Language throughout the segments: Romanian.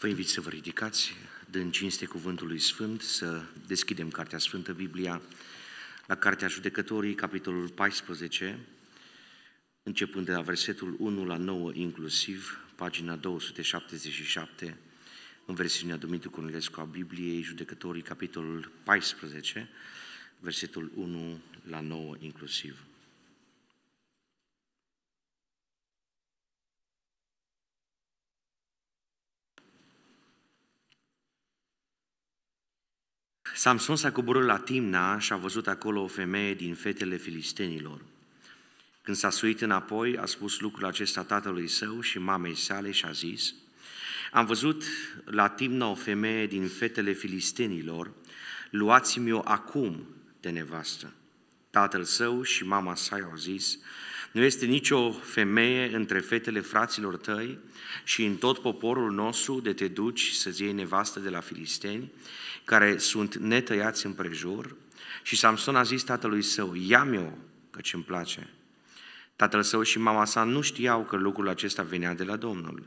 Vă invit să vă ridicați, dând cinste cuvântului Sfânt, să deschidem Cartea Sfântă Biblia la Cartea Judecătorii, capitolul 14, începând de la versetul 1 la 9 inclusiv, pagina 277, în versiunea Dumitru Cornilescu a Bibliei, Judecătorii, capitolul 14, versetul 1 la 9 inclusiv. Samson s-a coborât la Timna și a văzut acolo o femeie din fetele filistenilor. Când s-a suit înapoi, a spus lucrul acesta tatălui său și mamei sale și a zis, Am văzut la Timna o femeie din fetele filistenilor, luați-mi-o acum de nevastă. Tatăl său și mama sa i-au zis, nu este nicio femeie între fetele fraților tăi și în tot poporul nostru de te duci să-ți iei nevastă de la filisteni, care sunt netăiați în prejur. Și Samson a zis tatălui său, ia-mi-o, căci îmi place. Tatăl său și mama sa nu știau că lucrul acesta venea de la Domnul,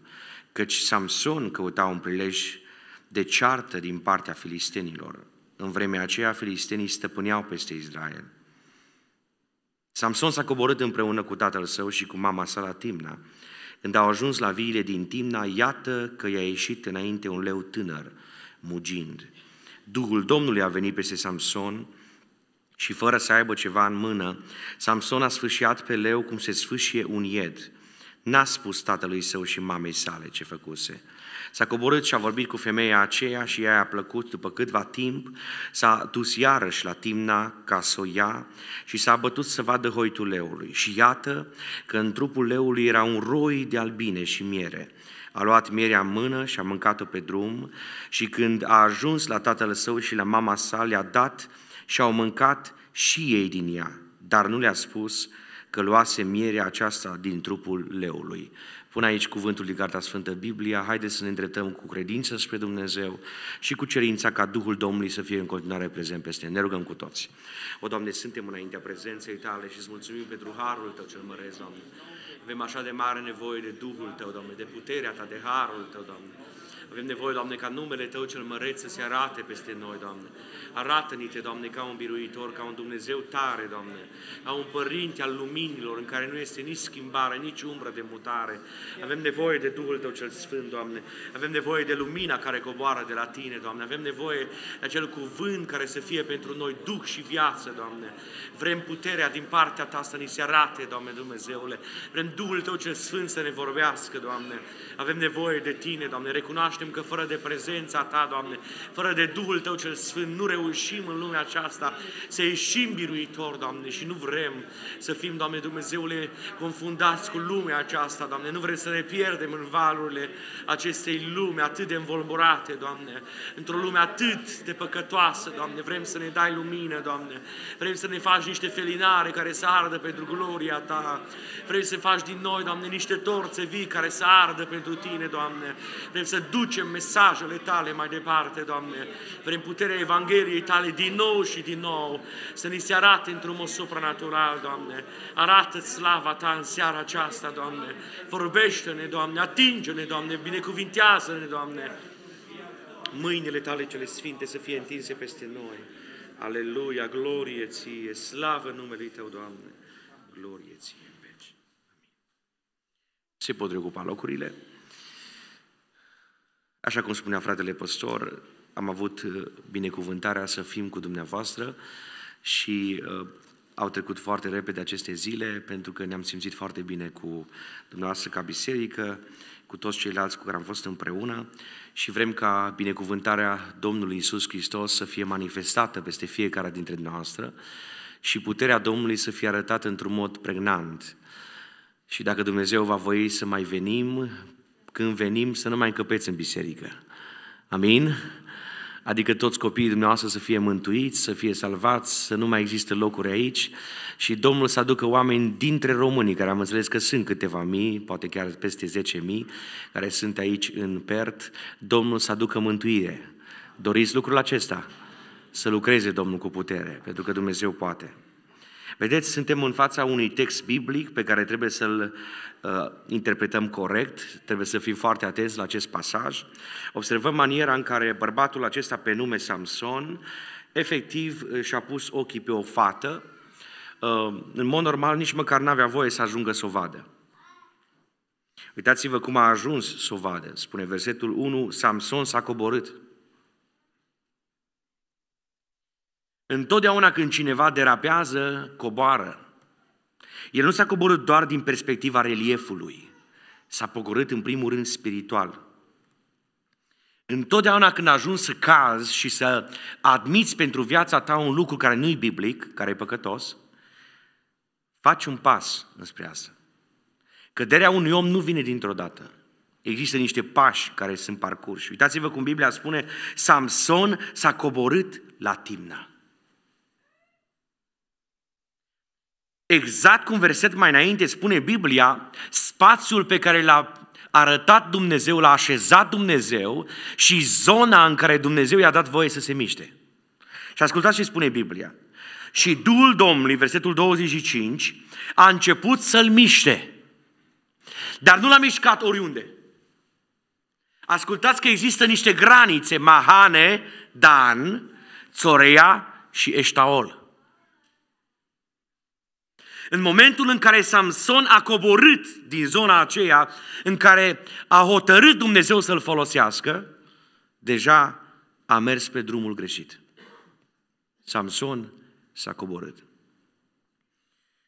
căci Samson căuta un prilej de ceartă din partea filistenilor. În vremea aceea, filistenii stăpâneau peste Israel. Samson s-a coborât împreună cu tatăl său și cu mama sa la Timna. Când au ajuns la viile din Timna, iată că i-a ieșit înainte un leu tânăr, mugind. Duhul Domnului a venit peste Samson și fără să aibă ceva în mână, Samson a sfâșiat pe leu cum se sfâșie un ied. N-a spus tatălui său și mamei sale ce făcuse. S-a coborât și a vorbit cu femeia aceea și ea i-a plăcut după câtva timp, s-a dus iarăși la Timna ca să o ia și s-a bătut să vadă hoitul leului. Și iată că în trupul leului era un roi de albine și miere. A luat mierea în mână și a mâncat-o pe drum și când a ajuns la tatăl său și la mama sa, le-a dat și au mâncat și ei din ea, dar nu le-a spus că luase mierea aceasta din trupul leului. Pun aici cuvântul din Cartea Sfântă Biblia, haideți să ne îndreptăm cu credință spre Dumnezeu și cu cerința ca Duhul Domnului să fie în continuare prezent peste Ne rugăm cu toți. O, Doamne, suntem înaintea prezenței Tale și îți mulțumim pentru harul Tău cel măresc, Doamne. Avem așa de mare nevoie de Duhul Tău, Doamne, de puterea Ta, de harul Tău, Doamne. Avem nevoie, Doamne, ca numele Tău cel măreț să se arate peste noi, Doamne. Arată-ni-te, Doamne, ca un biruitor, ca un Dumnezeu tare, Doamne, ca un părinte al luminilor în care nu este nici schimbare, nici umbră de mutare. Avem nevoie de Duhul Tău cel Sfânt, Doamne. Avem nevoie de lumina care coboară de la Tine, Doamne. Avem nevoie de acel cuvânt care să fie pentru noi duh și viață, Doamne. Vrem puterea din partea Ta să ni se arate, Doamne Dumnezeule. Vrem Duhul Tău cel Sfânt să ne vorbească, Doamne. Avem nevoie de Tine, Doamne. Recunoaște recunoaștem că fără de prezența Ta, Doamne, fără de Duhul Tău cel Sfânt, nu reușim în lumea aceasta să ieșim biruitor, Doamne, și nu vrem să fim, Doamne Dumnezeule, confundați cu lumea aceasta, Doamne, nu vrem să ne pierdem în valurile acestei lume atât de învolburate, Doamne, într-o lume atât de păcătoasă, Doamne, vrem să ne dai lumină, Doamne, vrem să ne faci niște felinare care să ardă pentru gloria Ta, vrem să faci din noi, Doamne, niște torțe vii care să ardă pentru Tine, Doamne, vrem să duci ducem mesajele Tale mai departe, Doamne. Vrem puterea Evangheliei Tale din nou și din nou să ni se arate într-un mod supranatural, Doamne. arată slava Ta în seara aceasta, Doamne. Vorbește-ne, Doamne, atinge-ne, Doamne, binecuvintează-ne, Doamne. Mâinile Tale cele sfinte să fie întinse peste noi. Aleluia, glorie Ție, slavă numele Tău, Doamne, glorie Ție Se pot reocupa locurile? Așa cum spunea fratele păstor, am avut uh, binecuvântarea să fim cu dumneavoastră și uh, au trecut foarte repede aceste zile pentru că ne-am simțit foarte bine cu dumneavoastră ca biserică, cu toți ceilalți cu care am fost împreună și vrem ca binecuvântarea Domnului Isus Hristos să fie manifestată peste fiecare dintre noastre și puterea Domnului să fie arătată într-un mod pregnant. Și dacă Dumnezeu va voi să mai venim când venim să nu mai încăpeți în biserică. Amin? Adică toți copiii dumneavoastră să fie mântuiți, să fie salvați, să nu mai există locuri aici și Domnul să aducă oameni dintre românii, care am înțeles că sunt câteva mii, poate chiar peste 10 mii, care sunt aici în Pert, Domnul să aducă mântuire. Doriți lucrul acesta? Să lucreze Domnul cu putere, pentru că Dumnezeu poate. Vedeți, suntem în fața unui text biblic pe care trebuie să-l uh, interpretăm corect, trebuie să fim foarte atenți la acest pasaj. Observăm maniera în care bărbatul acesta pe nume Samson efectiv și-a pus ochii pe o fată, uh, în mod normal nici măcar n-avea voie să ajungă să o vadă. Uitați-vă cum a ajuns să o vadă, spune versetul 1, Samson s-a coborât Întotdeauna când cineva derapează, coboară. El nu s-a coborât doar din perspectiva reliefului, s-a pogorât în primul rând spiritual. Întotdeauna când ajungi să cazi și să admiți pentru viața ta un lucru care nu-i biblic, care e păcătos, faci un pas înspre asta. Căderea unui om nu vine dintr-o dată. Există niște pași care sunt parcurși. Uitați-vă cum Biblia spune, Samson s-a coborât la Timna. exact cum verset mai înainte spune Biblia, spațiul pe care l-a arătat Dumnezeu, l-a așezat Dumnezeu și zona în care Dumnezeu i-a dat voie să se miște. Și ascultați ce spune Biblia. Și Duhul Domnului, versetul 25, a început să-l miște. Dar nu l-a mișcat oriunde. Ascultați că există niște granițe, Mahane, Dan, Țorea și Eștaol. În momentul în care Samson a coborât din zona aceea în care a hotărât Dumnezeu să-l folosească, deja a mers pe drumul greșit. Samson s-a coborât.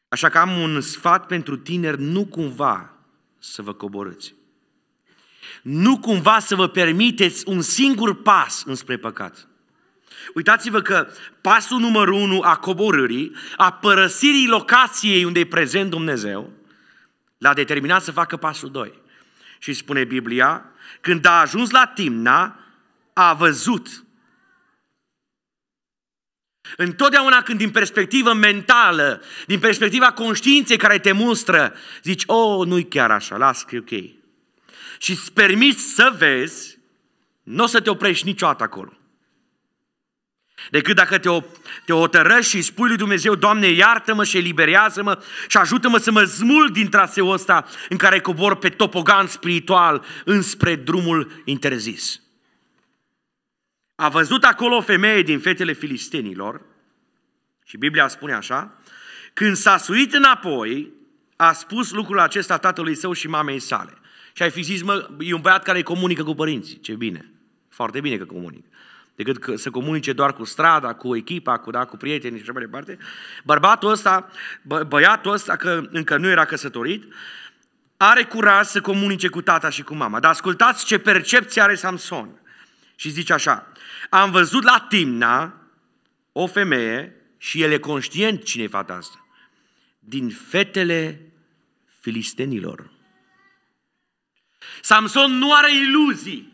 Așa că am un sfat pentru tineri, nu cumva să vă coborâți. Nu cumva să vă permiteți un singur pas înspre păcat. Uitați-vă că pasul numărul unu a coborârii, a părăsirii locației unde e prezent Dumnezeu, l-a determinat să facă pasul doi. Și spune Biblia, când a ajuns la Timna, a văzut. Întotdeauna când din perspectivă mentală, din perspectiva conștiinței care te mustră, zici, oh, nu-i chiar așa, las că ok. Și îți permiți să vezi, nu o să te oprești niciodată acolo decât dacă te, te hotărăști și spui lui Dumnezeu, Doamne, iartă-mă și eliberează-mă și ajută-mă să mă zmul din traseul ăsta în care cobor pe topogan spiritual înspre drumul interzis. A văzut acolo o femeie din fetele filistenilor și Biblia spune așa, când s-a suit înapoi, a spus lucrul acesta tatălui său și mamei sale. Și ai fi zis, mă, e un băiat care comunică cu părinții, ce bine, foarte bine că comunică decât că să comunice doar cu strada, cu echipa, cu, da, cu prietenii și așa mai departe. Bărbatul ăsta, bă, băiatul ăsta, că încă nu era căsătorit, are curaj să comunice cu tata și cu mama. Dar ascultați ce percepție are Samson. Și zice așa, am văzut la Timna o femeie și el e conștient cine e fata asta. Din fetele filistenilor. Samson nu are iluzii.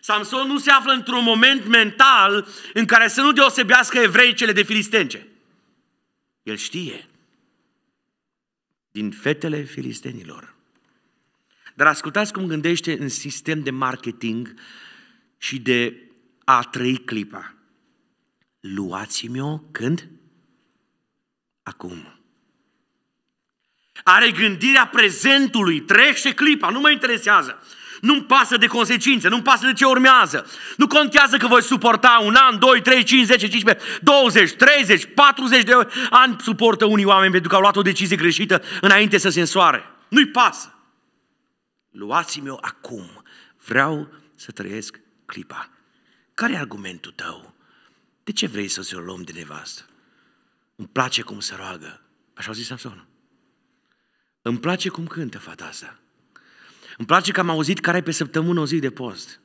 Samson nu se află într-un moment mental în care să nu deosebească evrei cele de filistence. El știe din fetele filistenilor. Dar ascultați cum gândește în sistem de marketing și de a trăi clipa. Luați-mi-o când? Acum. Are gândirea prezentului, trece clipa, nu mă interesează. Nu-mi pasă de consecințe, nu-mi pasă de ce urmează. Nu contează că voi suporta un an, 2, 3, 5, 10, 15, 20, 30, 40 de ani suportă unii oameni pentru că au luat o decizie greșită înainte să se însoare. Nu-i pasă. Luați-mi eu acum. Vreau să trăiesc clipa. Care e argumentul tău? De ce vrei să ți-o luăm de nevastă? Îmi place cum se roagă. Așa a zis Samson. Îmi place cum cântă fata asta. Îmi place că am auzit care pe săptămână o zi de post.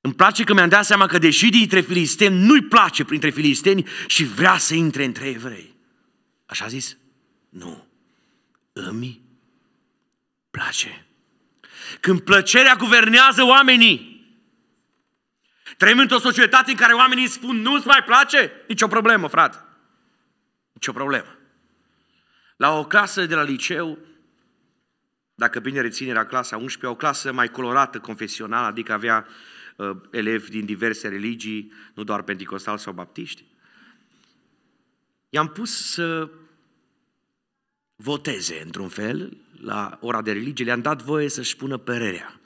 Îmi place că mi-am dat seama că deși dintre filisteni nu-i place printre filisteni și vrea să intre între evrei. Așa zis? Nu. Îmi place. Când plăcerea guvernează oamenii, trăim într-o societate în care oamenii spun nu-ți mai place? Nici o problemă, frate. Nici o problemă. La o clasă de la liceu, dacă bine rețin, era clasa 11 o clasă mai colorată, confesională, adică avea uh, elevi din diverse religii, nu doar pentecostali sau baptiști. I-am pus să voteze, într-un fel, la ora de religie, le-am dat voie să-și pună părerea.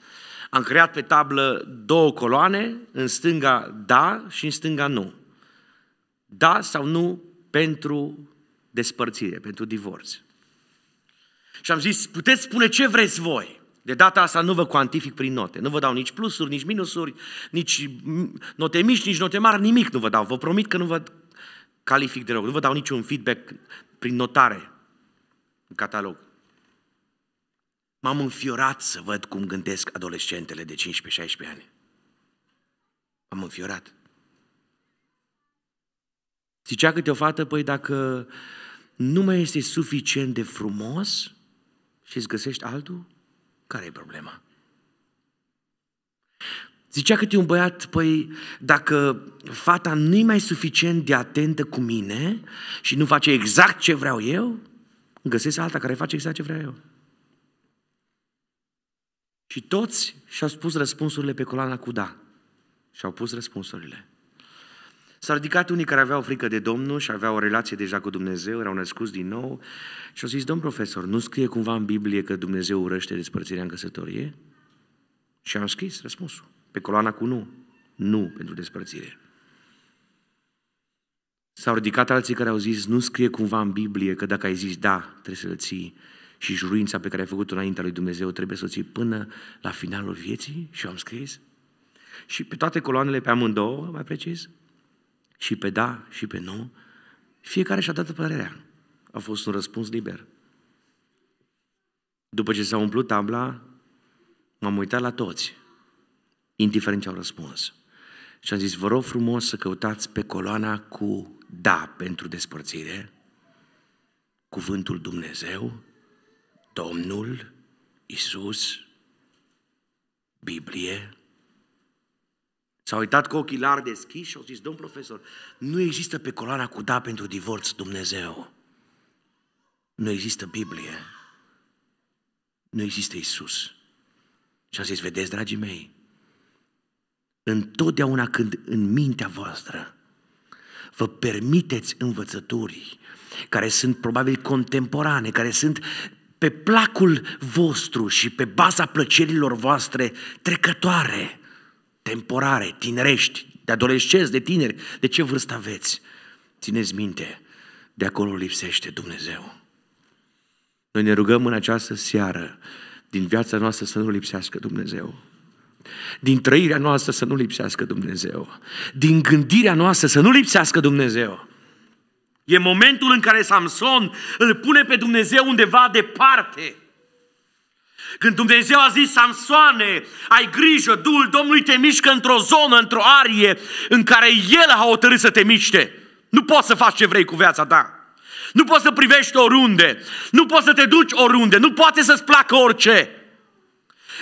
Am creat pe tablă două coloane, în stânga da și în stânga nu. Da sau nu pentru despărțire, pentru divorț. Și am zis, puteți spune ce vreți voi. De data asta nu vă cuantific prin note. Nu vă dau nici plusuri, nici minusuri, nici note mici, nici note mari, nimic nu vă dau. Vă promit că nu vă calific deloc. Nu vă dau niciun feedback prin notare în catalog. M-am înfiorat să văd cum gândesc adolescentele de 15-16 ani. M-am înfiorat. Zicea câte o fată, păi dacă nu mai este suficient de frumos, și îți găsești altul, care e problema? Zicea câte un băiat, păi, dacă fata nu-i mai suficient de atentă cu mine și nu face exact ce vreau eu, găsesc alta care face exact ce vreau eu. Și toți și-au spus răspunsurile pe coloana cu da. Și-au pus răspunsurile. S-au ridicat unii care aveau frică de Domnul și aveau o relație deja cu Dumnezeu, erau născuți din nou și au zis, domn profesor, nu scrie cumva în Biblie că Dumnezeu urăște despărțirea în căsătorie? Și am scris răspunsul, pe coloana cu nu, nu pentru despărțire. S-au ridicat alții care au zis, nu scrie cumva în Biblie că dacă ai zis da, trebuie să-l ții și juruința pe care ai făcut-o înaintea lui Dumnezeu trebuie să o ții până la finalul vieții? Și am scris. Și pe toate coloanele, pe amândouă, mai precis, și pe da și pe nu, fiecare și-a dat părerea. A fost un răspuns liber. După ce s-a umplut tabla, m-am uitat la toți, indiferent ce au răspuns. Și am zis, vă rog frumos să căutați pe coloana cu da pentru despărțire, cuvântul Dumnezeu, Domnul, Isus, Biblie, S-a uitat cu ochii larg deschiși și au zis, domn profesor, nu există pe coloana cu da pentru divorț Dumnezeu. Nu există Biblie. Nu există Isus. Și a zis, vedeți, dragii mei, întotdeauna când în mintea voastră vă permiteți învățături care sunt probabil contemporane, care sunt pe placul vostru și pe baza plăcerilor voastre trecătoare, temporare, tinerești, de adolescenți, de tineri, de ce vârstă aveți. Țineți minte, de acolo lipsește Dumnezeu. Noi ne rugăm în această seară din viața noastră să nu lipsească Dumnezeu. Din trăirea noastră să nu lipsească Dumnezeu. Din gândirea noastră să nu lipsească Dumnezeu. E momentul în care Samson îl pune pe Dumnezeu undeva departe. Când Dumnezeu a zis, Samsoane, ai grijă, Duhul Domnului te mișcă într-o zonă, într-o arie în care El a hotărât să te miște. Nu poți să faci ce vrei cu viața ta. Nu poți să privești oriunde. Nu poți să te duci oriunde. Nu poate să-ți placă orice.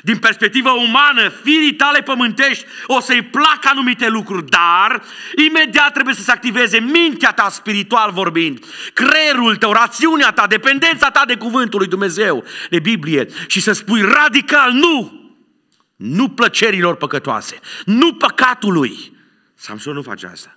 Din perspectivă umană, firii tale pământești o să-i placă anumite lucruri, dar imediat trebuie să se activeze mintea ta spiritual vorbind, creierul tău, rațiunea ta, dependența ta de cuvântul lui Dumnezeu, de Biblie și să spui radical nu! Nu plăcerilor păcătoase, nu păcatului. Samson nu face asta.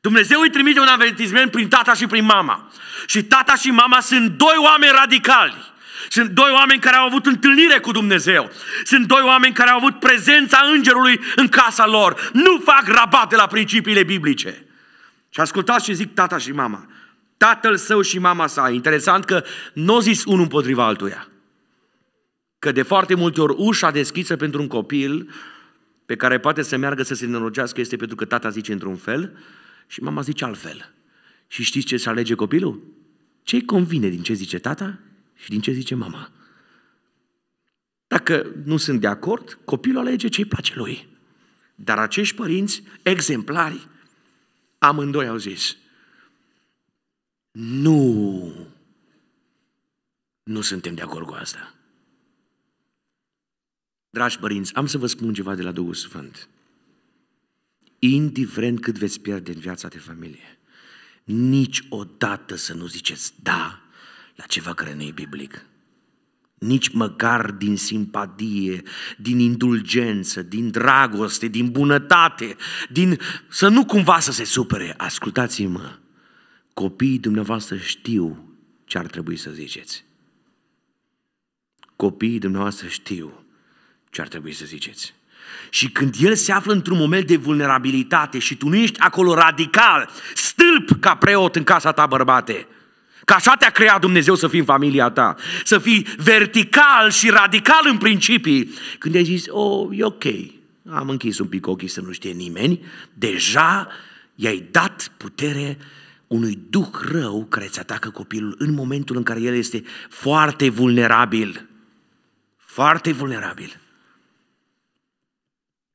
Dumnezeu îi trimite un avertisment prin tata și prin mama. Și tata și mama sunt doi oameni radicali. Sunt doi oameni care au avut întâlnire cu Dumnezeu. Sunt doi oameni care au avut prezența îngerului în casa lor. Nu fac rabate la principiile biblice. Și ascultați ce zic tata și mama. Tatăl său și mama sa. Interesant că nu n-o zis unul împotriva altuia. Că de foarte multe ori ușa deschisă pentru un copil pe care poate să meargă să se norogească este pentru că tata zice într-un fel și mama zice altfel. Și știți ce să alege copilul? ce convine din ce zice tata și din ce zice mama? Dacă nu sunt de acord, copilul alege ce-i place lui. Dar acești părinți exemplari, amândoi au zis, nu, nu suntem de acord cu asta. Dragi părinți, am să vă spun ceva de la Duhul Sfânt. Indiferent cât veți pierde în viața de familie, niciodată să nu ziceți da la ceva care nu e biblic. Nici măcar din simpatie, din indulgență, din dragoste, din bunătate, din să nu cumva să se supere. Ascultați-mă, copiii dumneavoastră știu ce ar trebui să ziceți. Copiii dumneavoastră știu ce ar trebui să ziceți. Și când el se află într-un moment de vulnerabilitate și tu nu ești acolo radical, stâlp ca preot în casa ta, bărbate, Că așa te-a creat Dumnezeu să fii în familia ta. Să fii vertical și radical în principii. Când ai zis, oh, e ok, am închis un pic ochii să nu știe nimeni, deja i-ai dat putere unui duh rău care îți atacă copilul în momentul în care el este foarte vulnerabil. Foarte vulnerabil.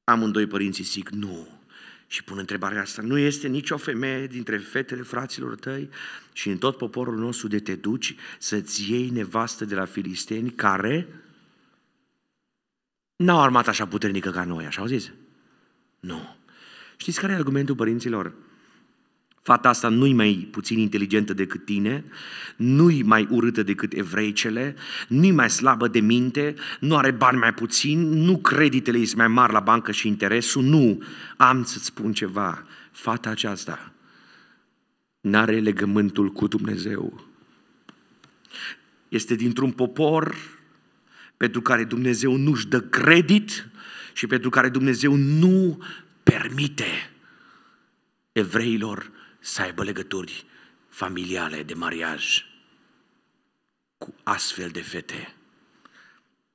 Amândoi părinții zic, nu, și pun întrebarea asta, nu este nicio femeie dintre fetele fraților tăi și în tot poporul nostru de te duci să-ți iei nevastă de la filisteni care n-au armată așa puternică ca noi, așa au zis? Nu. Știți care e argumentul părinților? Fata asta nu-i mai puțin inteligentă decât tine, nu-i mai urâtă decât evreicele, nu-i mai slabă de minte, nu are bani mai puțin, nu creditele sunt mai mari la bancă și interesul, nu. Am să-ți spun ceva. Fata aceasta n-are legământul cu Dumnezeu. Este dintr-un popor pentru care Dumnezeu nu-și dă credit și pentru care Dumnezeu nu permite evreilor să aibă legături familiale de mariaj cu astfel de fete.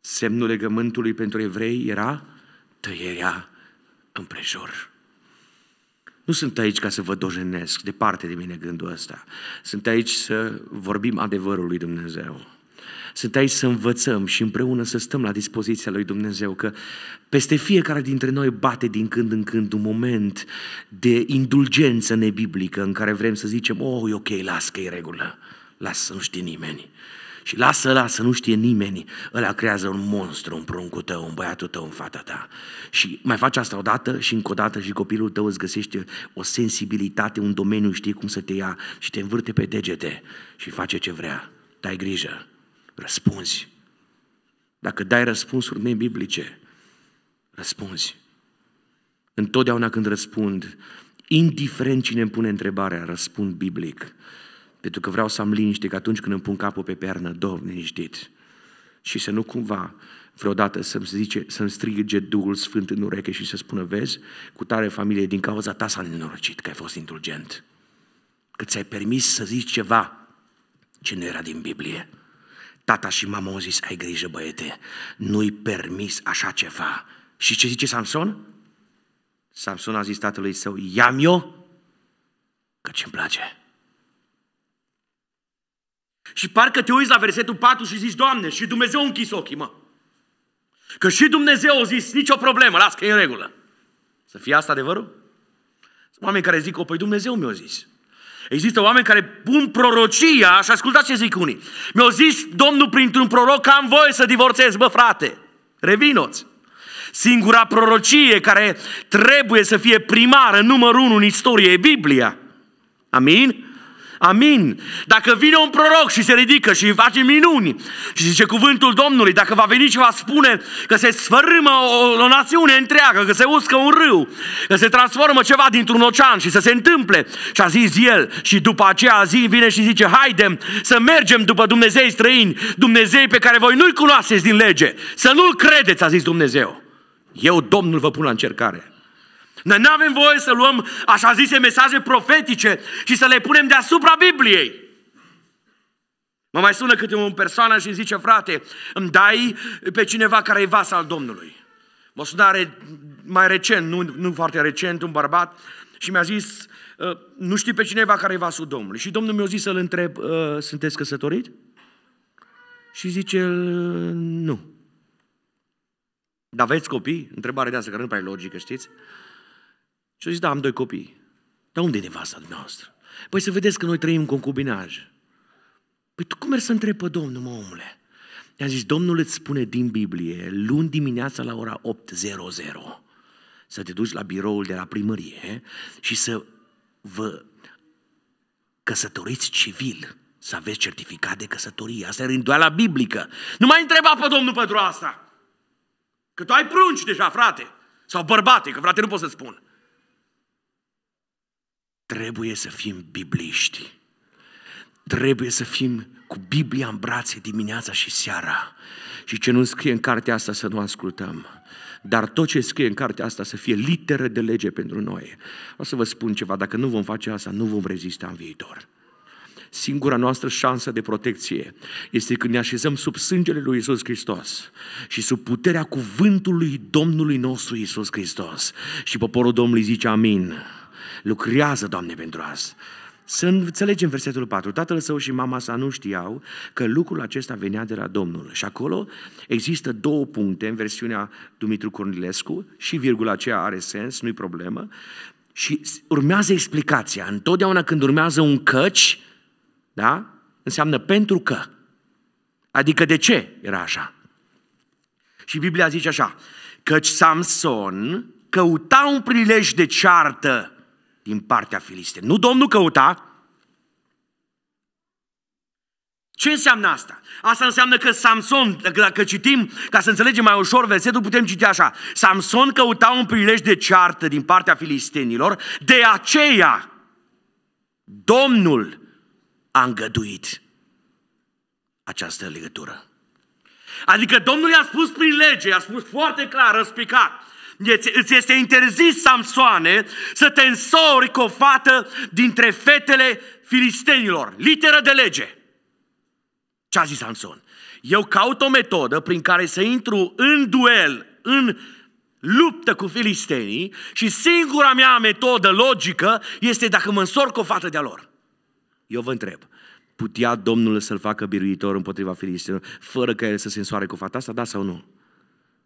Semnul legământului pentru evrei era tăierea împrejur. Nu sunt aici ca să vă dojenesc, departe de mine gândul ăsta. Sunt aici să vorbim adevărul lui Dumnezeu. Sunt aici să învățăm și împreună să stăm la dispoziția lui Dumnezeu, că peste fiecare dintre noi bate din când în când un moment de indulgență nebiblică în care vrem să zicem, oh, e ok, las că e regulă, las să nu știe nimeni. Și lasă, lasă, nu știe nimeni. Ăla creează un monstru în pruncul tău, în băiatul tău, în fata ta. Și mai faci asta odată și încă o dată și copilul tău îți găsește o sensibilitate, un domeniu, știi cum să te ia și te învârte pe degete și face ce vrea. Dai grijă răspunzi. Dacă dai răspunsuri nebiblice, răspunzi. Întotdeauna când răspund, indiferent cine îmi pune întrebarea, răspund biblic. Pentru că vreau să am liniște că atunci când îmi pun capul pe pernă, dorm liniștit. Și să nu cumva vreodată să-mi, zice, să-mi strige Duhul Sfânt în ureche și să spună, vezi, cu tare familie, din cauza ta s-a nenorocit că ai fost indulgent. Că ți-ai permis să zici ceva ce nu era din Biblie. Tata și mama au zis, ai grijă băiete, nu-i permis așa ceva. Și ce zice Samson? Samson a zis tatălui său, iam eu, ce îmi place. Și parcă te uiți la versetul 4 și zici, Doamne, și Dumnezeu închis ochii, mă. Că și Dumnezeu a zis, nicio problemă, las că e în regulă. Să fie asta adevărul? Sunt oameni care zic, o, oh, păi Dumnezeu mi-a zis. Există oameni care pun prorocia și ascultați ce zic unii. Mi-au zis Domnul printr-un proroc că am voie să divorțez, bă frate, revinoți. Singura prorocie care trebuie să fie primară, numărul unu în istorie, e Biblia. Amin? Amin. Dacă vine un proroc și se ridică și face minuni și zice cuvântul Domnului, dacă va veni și va spune că se sfărâmă o, o națiune întreagă, că se uscă un râu, că se transformă ceva dintr-un ocean și să se întâmple, și a zis el și după aceea zi vine și zice, haidem să mergem după Dumnezei străini, Dumnezei pe care voi nu-i cunoașteți din lege, să nu-L credeți, a zis Dumnezeu. Eu, Domnul, vă pun la încercare. Noi nu avem voie să luăm așa zise mesaje profetice și să le punem deasupra Bibliei. Mă mai sună câte un persoană și zice, frate, îmi dai pe cineva care e vas al Domnului. Mă sună mai recent, nu, nu foarte recent, un bărbat și mi-a zis, ă, nu știi pe cineva care e vasul Domnului. Și Domnul mi-a zis să-l întreb, ă, sunteți căsătorit? Și zice el, nu. Dar aveți copii? Întrebare de asta care nu prea e logică, știți? Și au zis, da, am doi copii. Dar unde e nevasta dumneavoastră? Păi să vedeți că noi trăim în concubinaj. Păi tu cum mergi să întrebi pe Domnul, mă, omule? I-a zis, Domnul îți spune din Biblie, luni dimineața la ora 8.00, să te duci la biroul de la primărie și să vă căsătoriți civil, să aveți certificat de căsătorie. Asta e rânduiala biblică. Nu mai întreba pe Domnul pentru asta. Că tu ai prunci deja, frate. Sau bărbate, că frate nu pot să spun. Trebuie să fim bibliști. Trebuie să fim cu Biblia în brațe dimineața și seara. Și ce nu scrie în cartea asta să nu ascultăm. Dar tot ce scrie în cartea asta să fie literă de lege pentru noi. O să vă spun ceva, dacă nu vom face asta, nu vom rezista în viitor. Singura noastră șansă de protecție este când ne așezăm sub sângele lui Isus Hristos și sub puterea cuvântului Domnului nostru Isus Hristos. Și poporul Domnului zice amin lucrează, Doamne, pentru azi. Să înțelegem versetul 4. Tatăl său și mama sa nu știau că lucrul acesta venea de la Domnul. Și acolo există două puncte în versiunea Dumitru Cornilescu și virgula aceea are sens, nu-i problemă. Și urmează explicația. Întotdeauna când urmează un căci, da? Înseamnă pentru că. Adică de ce era așa? Și Biblia zice așa, căci Samson căuta un prilej de ceartă din partea filistei. Nu Domnul căuta. Ce înseamnă asta? Asta înseamnă că Samson, dacă citim, ca să înțelegem mai ușor versetul, putem citi așa. Samson căuta un prilej de ceartă din partea filistenilor, de aceea Domnul a îngăduit această legătură. Adică Domnul i-a spus prin lege, i-a spus foarte clar, răspicat îți este interzis, Samsoane, să te însori cu o fată dintre fetele filistenilor. Literă de lege. Ce a zis Samson? Eu caut o metodă prin care să intru în duel, în luptă cu filistenii și singura mea metodă logică este dacă mă însor cu o fată de-a lor. Eu vă întreb, putea Domnul să-l facă biruitor împotriva filistenilor fără ca el să se însoare cu fata asta, da sau nu?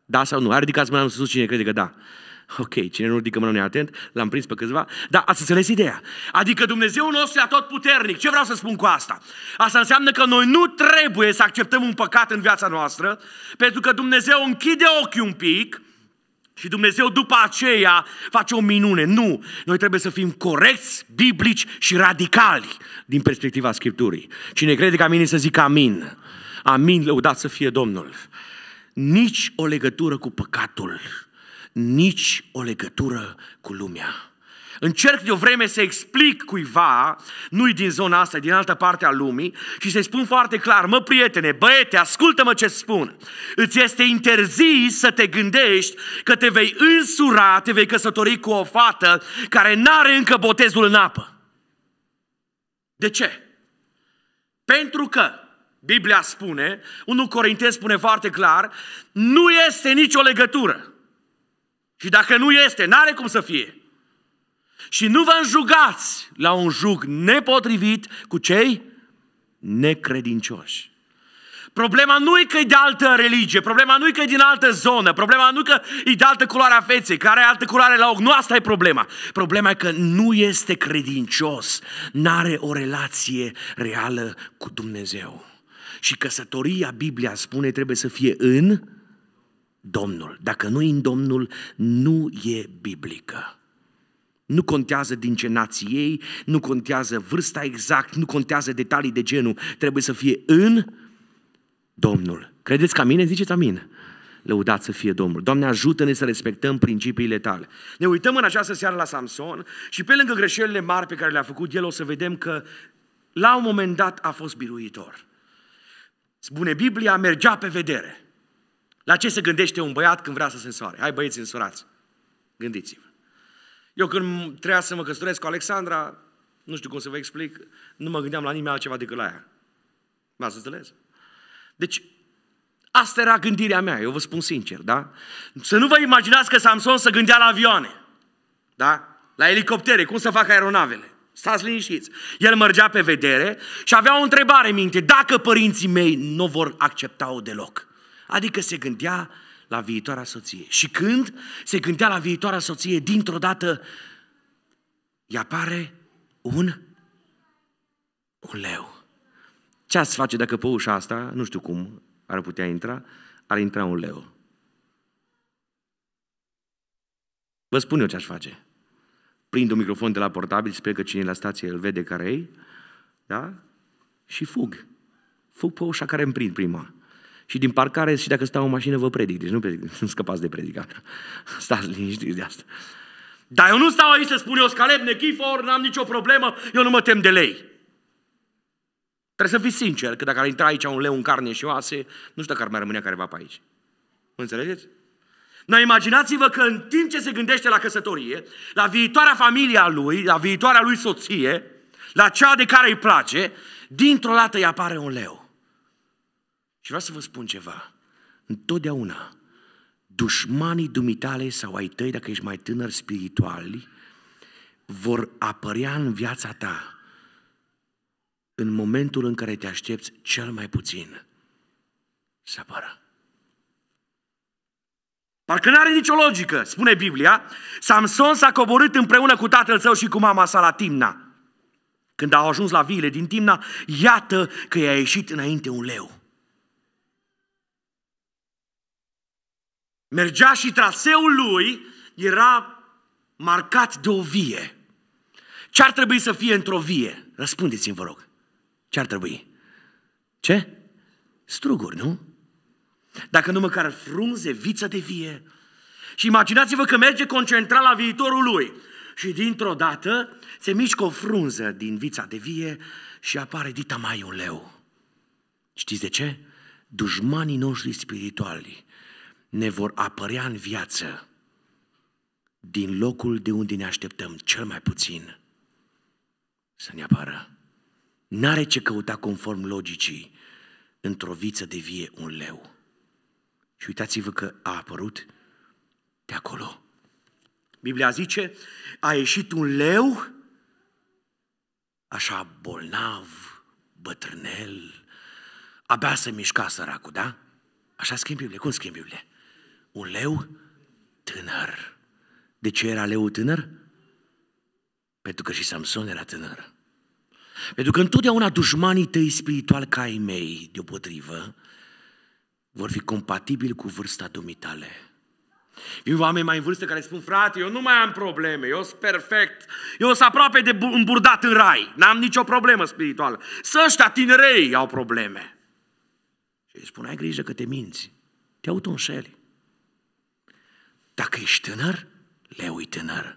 Da sau nu? Ai ridicat mâna în sus cine crede că da. Ok, cine nu ridică mâna nu e atent, l-am prins pe câțiva. Dar ați înțeles ideea. Adică Dumnezeu nostru e tot puternic. Ce vreau să spun cu asta? Asta înseamnă că noi nu trebuie să acceptăm un păcat în viața noastră, pentru că Dumnezeu închide ochii un pic și Dumnezeu după aceea face o minune. Nu, noi trebuie să fim corecți, biblici și radicali din perspectiva Scripturii. Cine crede ca mine să zică amin. Amin, lăudat să fie Domnul nici o legătură cu păcatul, nici o legătură cu lumea. Încerc de o vreme să explic cuiva, nu-i din zona asta, din altă parte a lumii, și să-i spun foarte clar, mă prietene, băiete, ascultă-mă ce spun. Îți este interzis să te gândești că te vei însura, te vei căsători cu o fată care n-are încă botezul în apă. De ce? Pentru că Biblia spune, 1 Corinteni spune foarte clar, nu este nicio legătură. Și dacă nu este, n-are cum să fie. Și nu vă înjugați la un jug nepotrivit cu cei necredincioși. Problema nu e că e de altă religie, problema nu e că e din altă zonă, problema nu e că e de altă culoare a feței, care are altă culoare la ochi, nu asta e problema. Problema e că nu este credincios, nu are o relație reală cu Dumnezeu. Și căsătoria, Biblia spune, trebuie să fie în Domnul. Dacă nu e în Domnul, nu e biblică. Nu contează din ce nație ei, nu contează vârsta exact, nu contează detalii de genul. Trebuie să fie în Domnul. Credeți ca mine? Ziceți amin. Lăudat să fie Domnul. Doamne, ajută-ne să respectăm principiile tale. Ne uităm în această seară la Samson și pe lângă greșelile mari pe care le-a făcut el, o să vedem că la un moment dat a fost biruitor. Spune Biblia, mergea pe vedere. La ce se gândește un băiat când vrea să se însoare? Hai băieți însurați, gândiți-vă. Eu când trebuia să mă căsătoresc cu Alexandra, nu știu cum să vă explic, nu mă gândeam la nimeni altceva decât la ea. V-ați înțeles? Deci, asta era gândirea mea, eu vă spun sincer, da? Să nu vă imaginați că Samson să gândea la avioane, da? La elicoptere, cum să facă aeronavele. Stați liniștiți. El mergea pe vedere și avea o întrebare în minte. Dacă părinții mei nu vor accepta-o deloc. Adică se gândea la viitoarea soție. Și când se gândea la viitoarea soție, dintr-o dată îi apare un, un leu. Ce ați face dacă pe ușa asta, nu știu cum ar putea intra, ar intra un leu? Vă spun eu ce aș face prind un microfon de la portabil, sper că cine la stație îl vede care e, da? și fug. Fug pe ușa care îmi prind prima. Și din parcare, și dacă stau în mașină, vă predic. Deci nu, predic, nu scăpați de predicat, Stați liniștiți de asta. Dar eu nu stau aici să spun eu scaleb nechifor, n-am nicio problemă, eu nu mă tem de lei. Trebuie să fiți sincer, că dacă ar intra aici un leu în carne și oase, nu știu dacă ar mai rămâne careva pe aici. Înțelegeți? Noi imaginați-vă că în timp ce se gândește la căsătorie, la viitoarea familie a lui, la viitoarea lui soție, la cea de care îi place, dintr-o dată îi apare un leu. Și vreau să vă spun ceva. Întotdeauna, dușmanii dumitale sau ai tăi, dacă ești mai tânăr spirituali, vor apărea în viața ta în momentul în care te aștepți cel mai puțin să apară. Parcă nu are nicio logică, spune Biblia. Samson s-a coborât împreună cu tatăl său și cu mama sa la Timna. Când au ajuns la viile din Timna, iată că i-a ieșit înainte un leu. Mergea și traseul lui era marcat de o vie. Ce ar trebui să fie într-o vie? Răspundeți-mi, vă rog. Ce ar trebui? Ce? Struguri, nu? dacă nu măcar frunze, viță de vie. Și imaginați-vă că merge concentrat la viitorul lui. Și dintr-o dată se mișcă o frunză din vița de vie și apare dita mai un leu. Știți de ce? Dușmanii noștri spirituali ne vor apărea în viață din locul de unde ne așteptăm cel mai puțin să ne apară. N-are ce căuta conform logicii într-o viță de vie un leu. Și uitați-vă că a apărut de acolo. Biblia zice, a ieșit un leu, așa bolnav, bătrânel, abia se mișca săracul, da? Așa schimb Biblia. Cum schimb Biblia? Un leu tânăr. De ce era leu tânăr? Pentru că și Samson era tânăr. Pentru că întotdeauna dușmanii tăi spirituali ca ai mei, deopotrivă, vor fi compatibili cu vârsta dumitale. Eu oameni mai în vârstă care spun, frate, eu nu mai am probleme, eu sunt perfect, eu sunt aproape de îmburdat în rai, n-am nicio problemă spirituală. Să ăștia tinerei au probleme. Și îi spun, ai grijă că te minți, te înșeli. Dacă ești tânăr, leu e tânăr.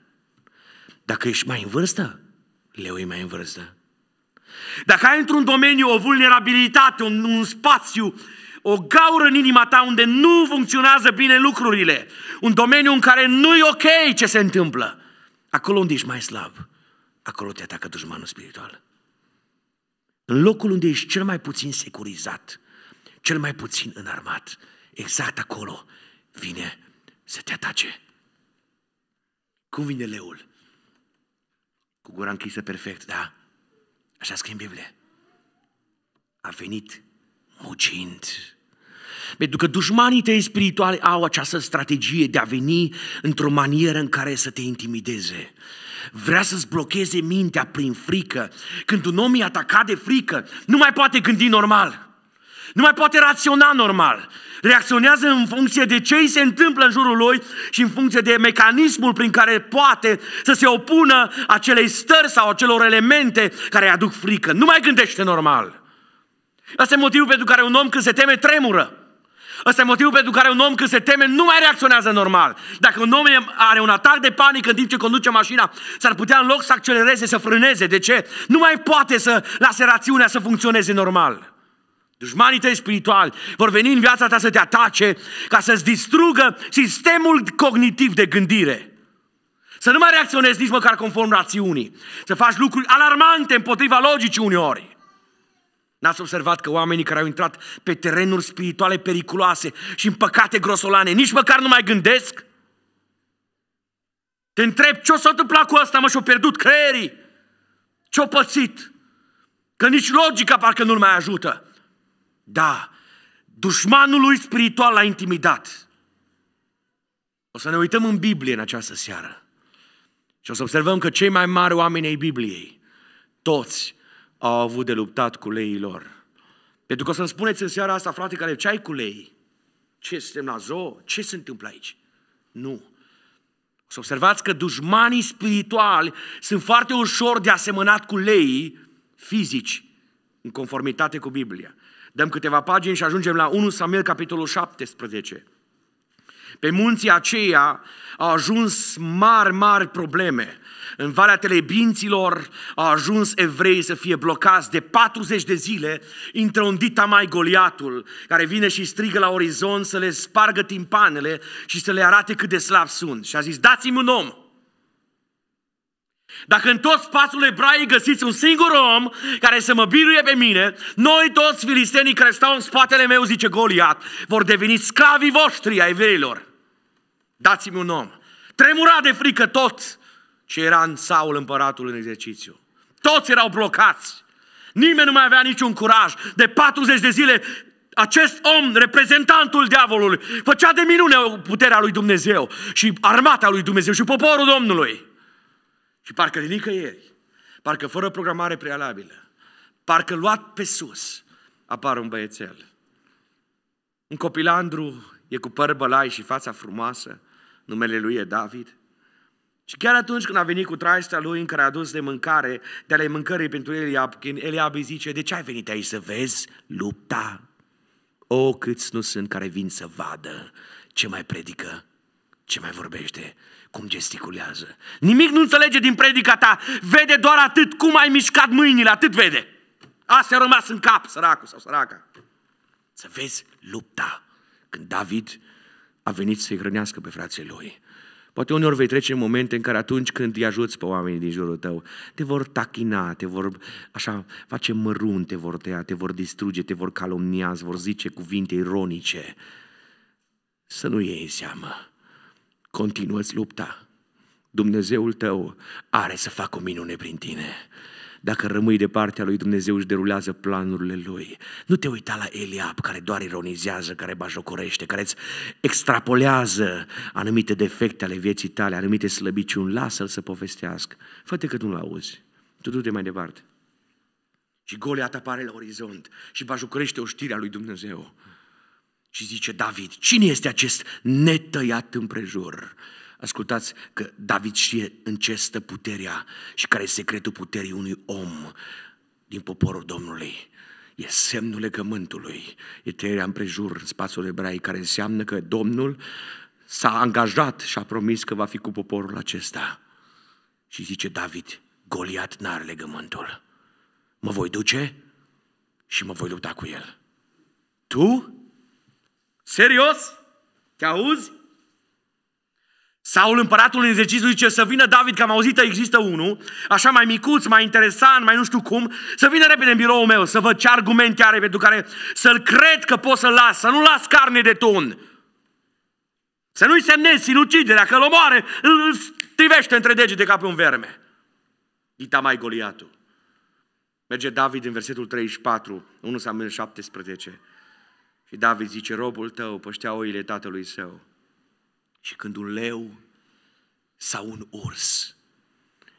Dacă ești mai în vârstă, leu e mai în vârstă. Dacă ai într-un domeniu o vulnerabilitate, un, un spațiu o gaură în inima ta unde nu funcționează bine lucrurile, un domeniu în care nu e ok ce se întâmplă, acolo unde ești mai slab, acolo te atacă dușmanul spiritual. În locul unde ești cel mai puțin securizat, cel mai puțin înarmat, exact acolo vine să te atace. Cum vine leul? Cu gura închisă perfect, da? Așa scrie în Biblie. A venit mucind. Pentru că dușmanii tăi spirituali au această strategie de a veni într-o manieră în care să te intimideze. Vrea să-ți blocheze mintea prin frică. Când un om e atacat de frică, nu mai poate gândi normal. Nu mai poate raționa normal. Reacționează în funcție de ce îi se întâmplă în jurul lui și în funcție de mecanismul prin care poate să se opună acelei stări sau acelor elemente care aduc frică. Nu mai gândește normal. Asta e motivul pentru care un om când se teme tremură. Ăsta e motivul pentru care un om când se teme nu mai reacționează normal. Dacă un om are un atac de panică în timp ce conduce mașina, s-ar putea în loc să accelereze, să frâneze. De ce? Nu mai poate să lase rațiunea să funcționeze normal. Dușmanii tăi spirituali vor veni în viața ta să te atace ca să-ți distrugă sistemul cognitiv de gândire. Să nu mai reacționezi nici măcar conform rațiunii. Să faci lucruri alarmante împotriva logicii uneori. N-ați observat că oamenii care au intrat pe terenuri spirituale periculoase și în păcate grosolane, nici măcar nu mai gândesc? Te întreb ce o s-a întâmplat cu asta, mă, și-o pierdut creierii? Ce-o pățit? Că nici logica parcă nu-l mai ajută. Da, dușmanul lui spiritual l-a intimidat. O să ne uităm în Biblie în această seară. Și o să observăm că cei mai mari oameni ai Bibliei, toți au avut de luptat cu leii lor. Pentru că o să-mi spuneți în seara asta, frate, care ce ai cu leii? Ce, suntem la zoo? Ce se întâmplă aici? Nu. O să observați că dușmanii spirituali sunt foarte ușor de asemănat cu leii fizici, în conformitate cu Biblia. Dăm câteva pagini și ajungem la 1 Samuel, capitolul 17. Pe munții aceia au ajuns mari, mari probleme. În Valea Telebinților a ajuns evrei să fie blocați de 40 de zile, intră un dita mai Goliatul, care vine și strigă la orizont să le spargă timpanele și să le arate cât de slab sunt. Și a zis, dați-mi un om! Dacă în tot spațiul ebraic găsiți un singur om care să mă biruie pe mine, noi toți filistenii care stau în spatele meu, zice Goliat, vor deveni sclavii voștri ai evreilor. Dați-mi un om. Tremura de frică tot ce era în Saul împăratul în exercițiu. Toți erau blocați. Nimeni nu mai avea niciun curaj. De 40 de zile acest om, reprezentantul diavolului, făcea de minune puterea lui Dumnezeu și armata lui Dumnezeu și poporul Domnului. Și parcă de nicăieri, parcă fără programare prealabilă, parcă luat pe sus, apare un băiețel. Un copilandru e cu păr bălai și fața frumoasă, numele lui e David. Și chiar atunci când a venit cu traistea lui în care a adus de mâncare, de ale mâncării pentru Eliab, când Eliab îi zice, de ce ai venit aici să vezi lupta? O, câți nu sunt care vin să vadă ce mai predică, ce mai vorbește, cum gesticulează. Nimic nu înțelege din predica ta, vede doar atât cum ai mișcat mâinile, atât vede. Asta a rămas în cap, săracul sau săraca. Să vezi lupta. Când David a venit să-i hrănească pe frații lui, Poate uneori vei trece în momente în care atunci când îi ajuți pe oamenii din jurul tău, te vor tachina, te vor așa face mărunt, te vor tăia, te vor distruge, te vor calomnia, îți vor zice cuvinte ironice. Să nu iei în seamă. Continuă-ți lupta. Dumnezeul tău are să facă o minune prin tine. Dacă rămâi de partea lui Dumnezeu și derulează planurile lui. Nu te uita la Eliab care doar ironizează, care bajocorește, care îți extrapolează anumite defecte ale vieții tale, anumite slăbiciuni. Lasă-l să povestească. Fă-te că nu-l auzi. Tu du-te mai departe. Și Goliat apare la orizont și bajocorește oștirea lui Dumnezeu. Și zice David, cine este acest netăiat împrejur? prejur? Ascultați că David știe în ce stă puterea și care e secretul puterii unui om din poporul Domnului. E semnul legământului, e tăierea împrejur în spațiul ebraic, care înseamnă că Domnul s-a angajat și a promis că va fi cu poporul acesta. Și zice David, Goliat n-are legământul. Mă voi duce și mă voi lupta cu el. Tu? Serios? Te auzi? Saul, împăratul în exercițiu, zice să vină David, că am auzit că există unul, așa mai micuț, mai interesant, mai nu știu cum, să vină repede în biroul meu, să văd ce argumente are pentru care să-l cred că pot să-l las, să nu las carne de ton. Să nu-i semnezi sinuciderea, că îl omoare, îl strivește între degete ca pe un verme. Dita mai Goliatul. Merge David în versetul 34, 1 Samuel 17. Și David zice, robul tău păștea oile tatălui său și când un leu sau un urs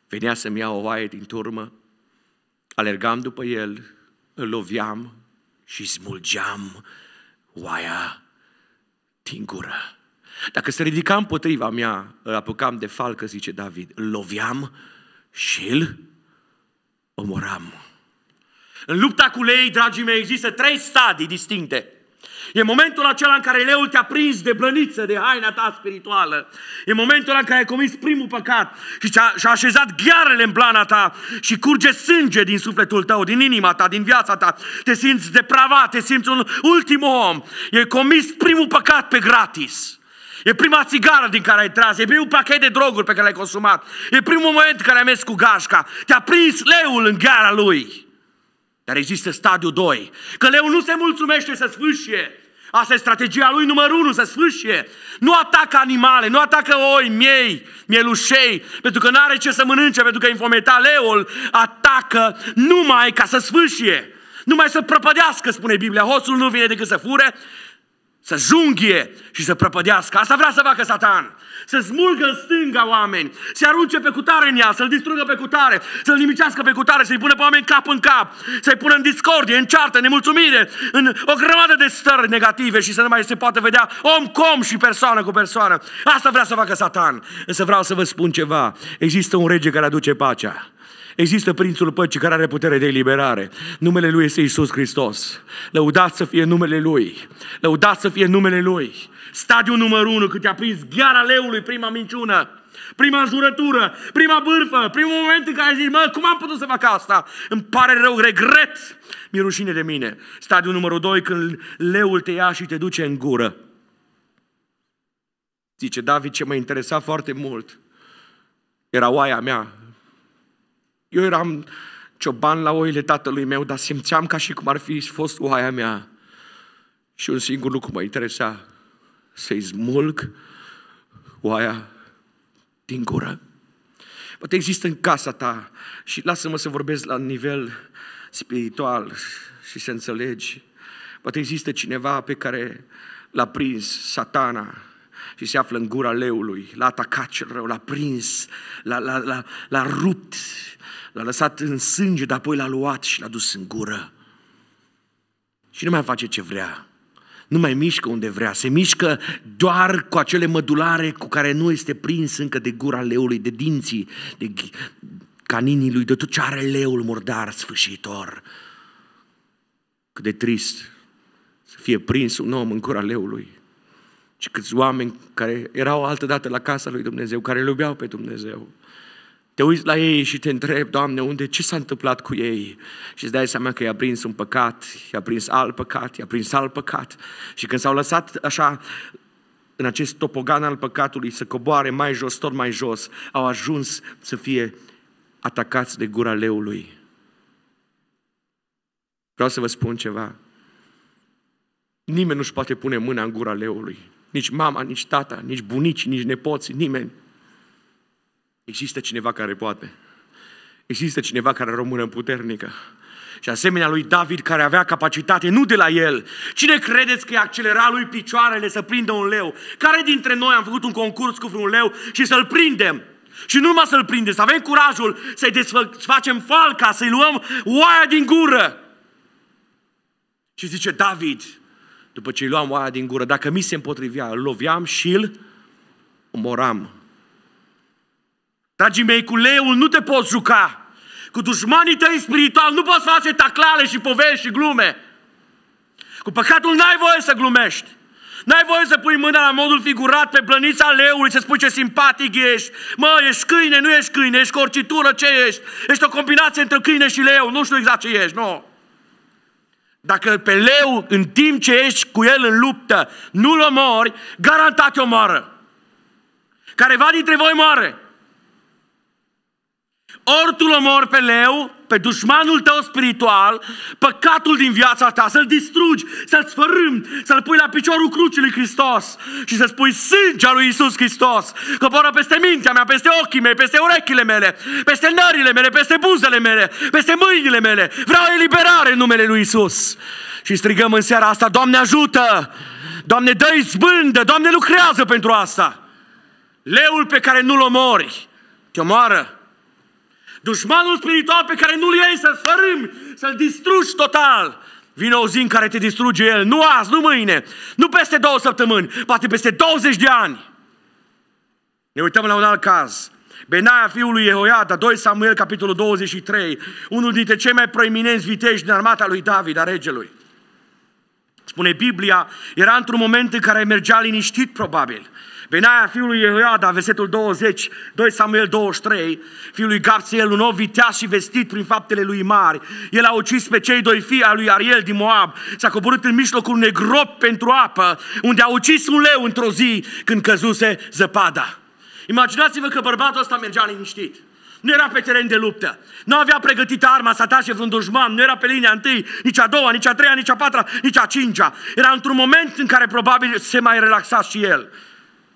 venea să-mi ia o oaie din turmă, alergam după el, îl loviam și smulgeam oaia din gură. Dacă se ridica împotriva mea, îl apucam de falcă, zice David, îl loviam și îl omoram. În lupta cu lei, dragii mei, există trei stadii distincte. E momentul acela în care leul te-a prins de blăniță, de haina ta spirituală. E momentul în care ai comis primul păcat și și-a, și-a așezat ghearele în blana ta și curge sânge din sufletul tău, din inima ta, din viața ta. Te simți depravat, te simți un ultim om. E comis primul păcat pe gratis. E prima țigară din care ai tras, e primul pachet de droguri pe care l-ai consumat, e primul moment în care ai mers cu gașca, te-a prins leul în gara lui. Dar există stadiul 2. Căleu nu se mulțumește să sfâșie. Asta e strategia lui numărul 1, să sfâșie. Nu atacă animale, nu atacă oi, miei, mielușei, pentru că nu are ce să mănânce, pentru că infometa leul atacă numai ca să sfâșie. Numai să prăpădească, spune Biblia. Hoțul nu vine decât să fure, să junghie și să prăpădească. Asta vrea să facă satan. Să smulgă în stânga oameni, să arunce pe cutare în ea, să-l distrugă pe cutare, să-l nimicească pe cutare, să-i pună pe oameni cap în cap, să-i pună în discordie, în ceartă, în nemulțumire, în o grămadă de stări negative și să nu mai se poată vedea om com și persoană cu persoană. Asta vrea să facă satan. Însă vreau să vă spun ceva. Există un rege care aduce pacea. Există Prințul Păcii care are putere de eliberare. Numele Lui este Isus Hristos. Lăudați să fie numele Lui. Lăudați să fie numele Lui. Stadiul numărul unu, cât te-a prins gheara leului prima minciună. Prima jurătură, prima bârfă, primul moment în care zici, mă, cum am putut să fac asta? Îmi pare rău, regret, mi rușine de mine. Stadiul numărul 2, când leul te ia și te duce în gură. Zice David, ce mă interesa foarte mult era oaia mea eu eram cioban la oile tatălui meu, dar simțeam ca și cum ar fi fost oaia mea. Și un singur lucru mă interesa, să-i smulg oaia din gură. Poate există în casa ta și lasă-mă să vorbesc la nivel spiritual și să înțelegi. Poate există cineva pe care l-a prins satana și se află în gura leului, l-a atacat cel rău, l-a prins, l-a, l-a, l-a, l-a rupt L-a lăsat în sânge, dar apoi l-a luat și l-a dus în gură. Și nu mai face ce vrea. Nu mai mișcă unde vrea. Se mișcă doar cu acele mădulare cu care nu este prins încă de gura leului, de dinții, de caninii lui, de tot ce are leul murdar sfâșitor. Cât de trist să fie prins un om în gura leului. Și câți oameni care erau altădată la casa lui Dumnezeu, care îl iubeau pe Dumnezeu, te uiți la ei și te întrebi, Doamne, unde, ce s-a întâmplat cu ei? Și îți dai seama că i-a prins un păcat, i-a prins alt păcat, i-a prins alt păcat. Și când s-au lăsat așa în acest topogan al păcatului să coboare mai jos, tot mai jos, au ajuns să fie atacați de gura leului. Vreau să vă spun ceva. Nimeni nu-și poate pune mâna în gura leului. Nici mama, nici tata, nici bunici, nici nepoți, nimeni. Există cineva care poate. Există cineva care rămâne puternică. Și asemenea lui David care avea capacitate nu de la el. Cine credeți că accelera lui picioarele să prindă un leu? Care dintre noi am făcut un concurs cu un leu și să-l prindem? Și nu numai să-l prindem, să avem curajul să-i desfacem falca, să-i luăm oaia din gură. Și zice David, după ce i luam oaia din gură, dacă mi se împotrivea, îl loveam și îl omoram. Dragii mei, cu leul nu te poți juca. Cu dușmanii tăi spiritual nu poți face taclale și povești și glume. Cu păcatul n-ai voie să glumești. N-ai voie să pui mâna la modul figurat pe blănița leului, să spui ce simpatic ești. Mă, ești câine, nu ești câine, ești corcitură, ce ești? Ești o combinație între câine și leu, nu știu exact ce ești, nu. Dacă pe leu, în timp ce ești cu el în luptă, nu-l omori, garantat te omoară. Careva dintre voi moare. Ori tu omori pe leu, pe dușmanul tău spiritual, păcatul din viața ta, să-l distrugi, să-l sfărâm, să-l pui la piciorul crucii lui Hristos și să spui sângea lui Isus Hristos, coboră peste mintea mea, peste ochii mei, peste urechile mele, peste nările mele, peste buzele mele, peste mâinile mele. Vreau eliberare în numele lui Isus. Și strigăm în seara asta, Doamne ajută! Doamne dă izbândă! Doamne lucrează pentru asta! Leul pe care nu-l omori, te omoară Dușmanul spiritual pe care nu-l iei să-l fărâmi, să-l distrugi total. Vine o zi în care te distruge el. Nu azi, nu mâine, nu peste două săptămâni, poate peste 20 de ani. Ne uităm la un alt caz. Benaia fiului Jehoiada, 2 Samuel, capitolul 23, unul dintre cei mai proeminenți viteji din armata lui David, a regelui. Spune Biblia, era într-un moment în care mergea liniștit, probabil. Benaia fiului Ioada, versetul 20, 2 Samuel 23, fiul lui Gabriel, un om viteaz și vestit prin faptele lui mari. El a ucis pe cei doi fii al lui Ariel din Moab. S-a coborât în mijlocul unui grop pentru apă, unde a ucis un leu într-o zi când căzuse zăpada. Imaginați-vă că bărbatul ăsta mergea liniștit. Nu era pe teren de luptă. Nu avea pregătită arma să atace vreun dușman. Nu era pe linia întâi, nici a doua, nici a treia, nici a patra, nici a cincea. Era într-un moment în care probabil se mai relaxa și el.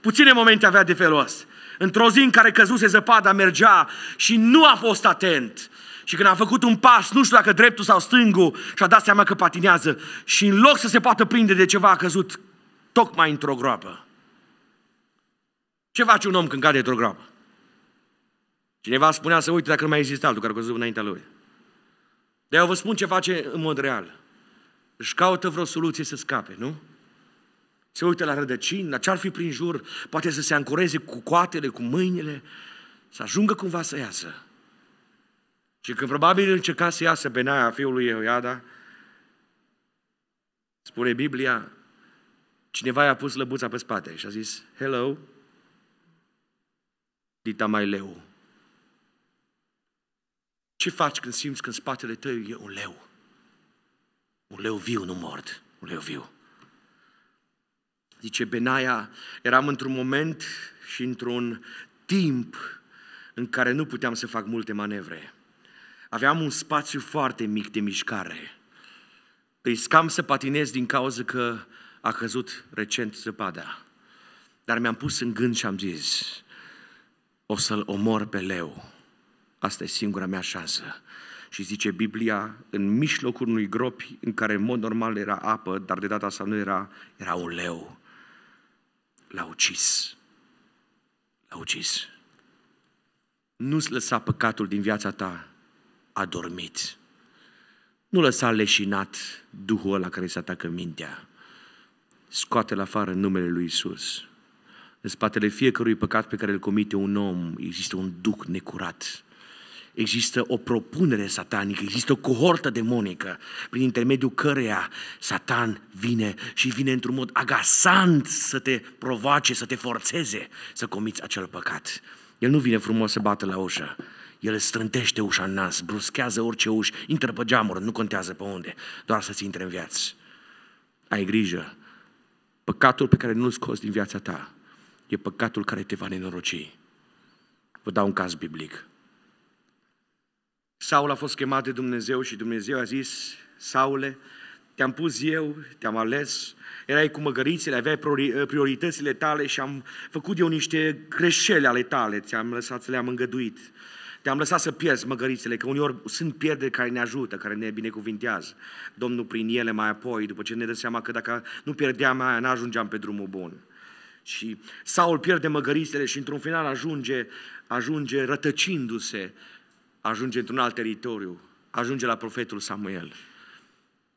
Puține momente avea de felul ăsta. Într-o zi în care căzuse zăpada, mergea și nu a fost atent. Și când a făcut un pas, nu știu dacă dreptul sau stângul, și-a dat seama că patinează. Și în loc să se poată prinde de ceva, a căzut tocmai într-o groapă. Ce face un om când cade într-o groapă? Cineva spunea să uite dacă nu mai există altul care a căzut înaintea lui. De eu vă spun ce face în mod real. Își caută vreo soluție să scape, nu? Se uită la rădăcini, la ce-ar fi prin jur, poate să se ancoreze cu coatele, cu mâinile, să ajungă cumva să iasă. Și când probabil încerca să iasă Benaia, fiul lui Ioiada, spune Biblia, cineva i-a pus lăbuța pe spate și a zis, hello, dita mai leu. Ce faci când simți că în spatele tău e un leu? Un leu viu, nu mort, un leu viu. Zice Benaia, eram într-un moment și într-un timp în care nu puteam să fac multe manevre. Aveam un spațiu foarte mic de mișcare. Riscam să patinez din cauza că a căzut recent zăpada. Dar mi-am pus în gând și am zis, o să-l omor pe leu. Asta e singura mea șansă. Și zice Biblia, în mijlocul unui gropi în care în mod normal era apă, dar de data asta nu era, era un leu l-a ucis. L-a ucis. Nu-ți lăsa păcatul din viața ta adormit. Nu lăsa leșinat Duhul ăla care se atacă mintea. Scoate-l afară în numele lui Isus. În spatele fiecărui păcat pe care îl comite un om există un duh necurat există o propunere satanică, există o cohortă demonică prin intermediul căreia Satan vine și vine într-un mod agasant să te provoace, să te forțeze să comiți acel păcat. El nu vine frumos să bată la ușă. El strântește ușa în nas, bruschează orice uși, intră pe geamuri, nu contează pe unde, doar să-ți intre în viață. Ai grijă. Păcatul pe care nu-l scoți din viața ta e păcatul care te va nenoroci. Vă dau un caz biblic. Saul a fost chemat de Dumnezeu și Dumnezeu a zis, Saule, te-am pus eu, te-am ales, erai cu măgărițele, aveai prioritățile tale și am făcut eu niște greșeli ale tale, ți-am lăsat să le-am îngăduit. Te-am lăsat să pierzi măgărițele, că uneori sunt pierderi care ne ajută, care ne binecuvintează. Domnul prin ele mai apoi, după ce ne dă seama că dacă nu pierdeam aia, n-ajungeam pe drumul bun. Și Saul pierde măgărițele și într-un final ajunge, ajunge rătăcindu-se ajunge într-un alt teritoriu, ajunge la profetul Samuel.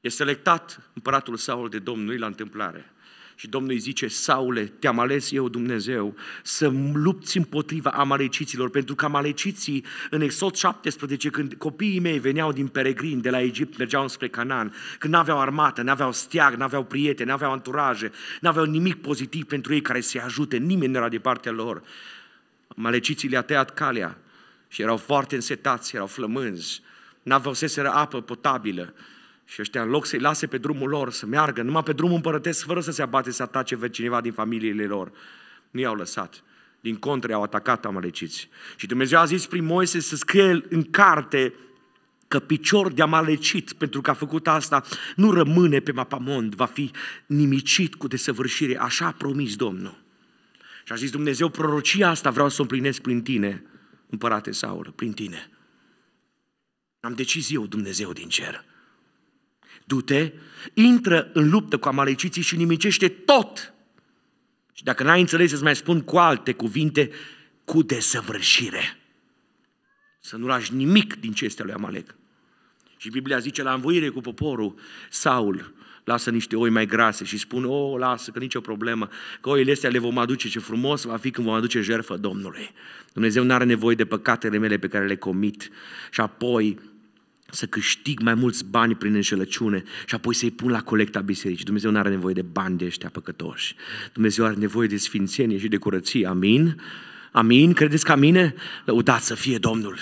E selectat împăratul Saul de Domnul la întâmplare. Și Domnul îi zice, Saule, te-am ales eu, Dumnezeu, să lupți împotriva amaleciților, pentru că amaleciții, în Exod 17, când copiii mei veneau din peregrini, de la Egipt, mergeau spre Canaan, când n-aveau armată, n-aveau steag, n-aveau prieteni, n-aveau anturaje, n-aveau nimic pozitiv pentru ei care să-i ajute, nimeni nu era de partea lor. Amaleciții le-a tăiat calea, și erau foarte însetați, erau flămânzi, n-aveau apă potabilă. Și ăștia, în loc să-i lase pe drumul lor, să meargă, numai pe drumul împărătesc, fără să se abate să atace pe cineva din familiile lor, nu i-au lăsat. Din contră, i-au atacat amaleciți. Și Dumnezeu a zis prin Moise să scrie în carte că picior de amalecit, pentru că a făcut asta, nu rămâne pe mapamond, va fi nimicit cu desăvârșire. Așa a promis Domnul. Și a zis Dumnezeu, prorocia asta vreau să o împlinesc prin tine împărate Saul, prin tine. Am decis eu, Dumnezeu din cer. Du-te, intră în luptă cu amaleciții și nimicește tot. Și dacă n-ai înțeles, îți mai spun cu alte cuvinte, cu desăvârșire. Să nu lași nimic din ce este lui Amalec. Și Biblia zice la învoire cu poporul, Saul lasă niște oi mai grase și spune, o, oh, lasă, că nicio problemă, că oile astea le vom aduce, ce frumos va fi când vom aduce jertfă Domnului. Dumnezeu nu are nevoie de păcatele mele pe care le comit și apoi să câștig mai mulți bani prin înșelăciune și apoi să-i pun la colecta bisericii. Dumnezeu nu are nevoie de bani de ăștia păcătoși. Dumnezeu are nevoie de sfințenie și de curăție. Amin? Amin? Credeți ca mine? Lăudați să fie Domnul!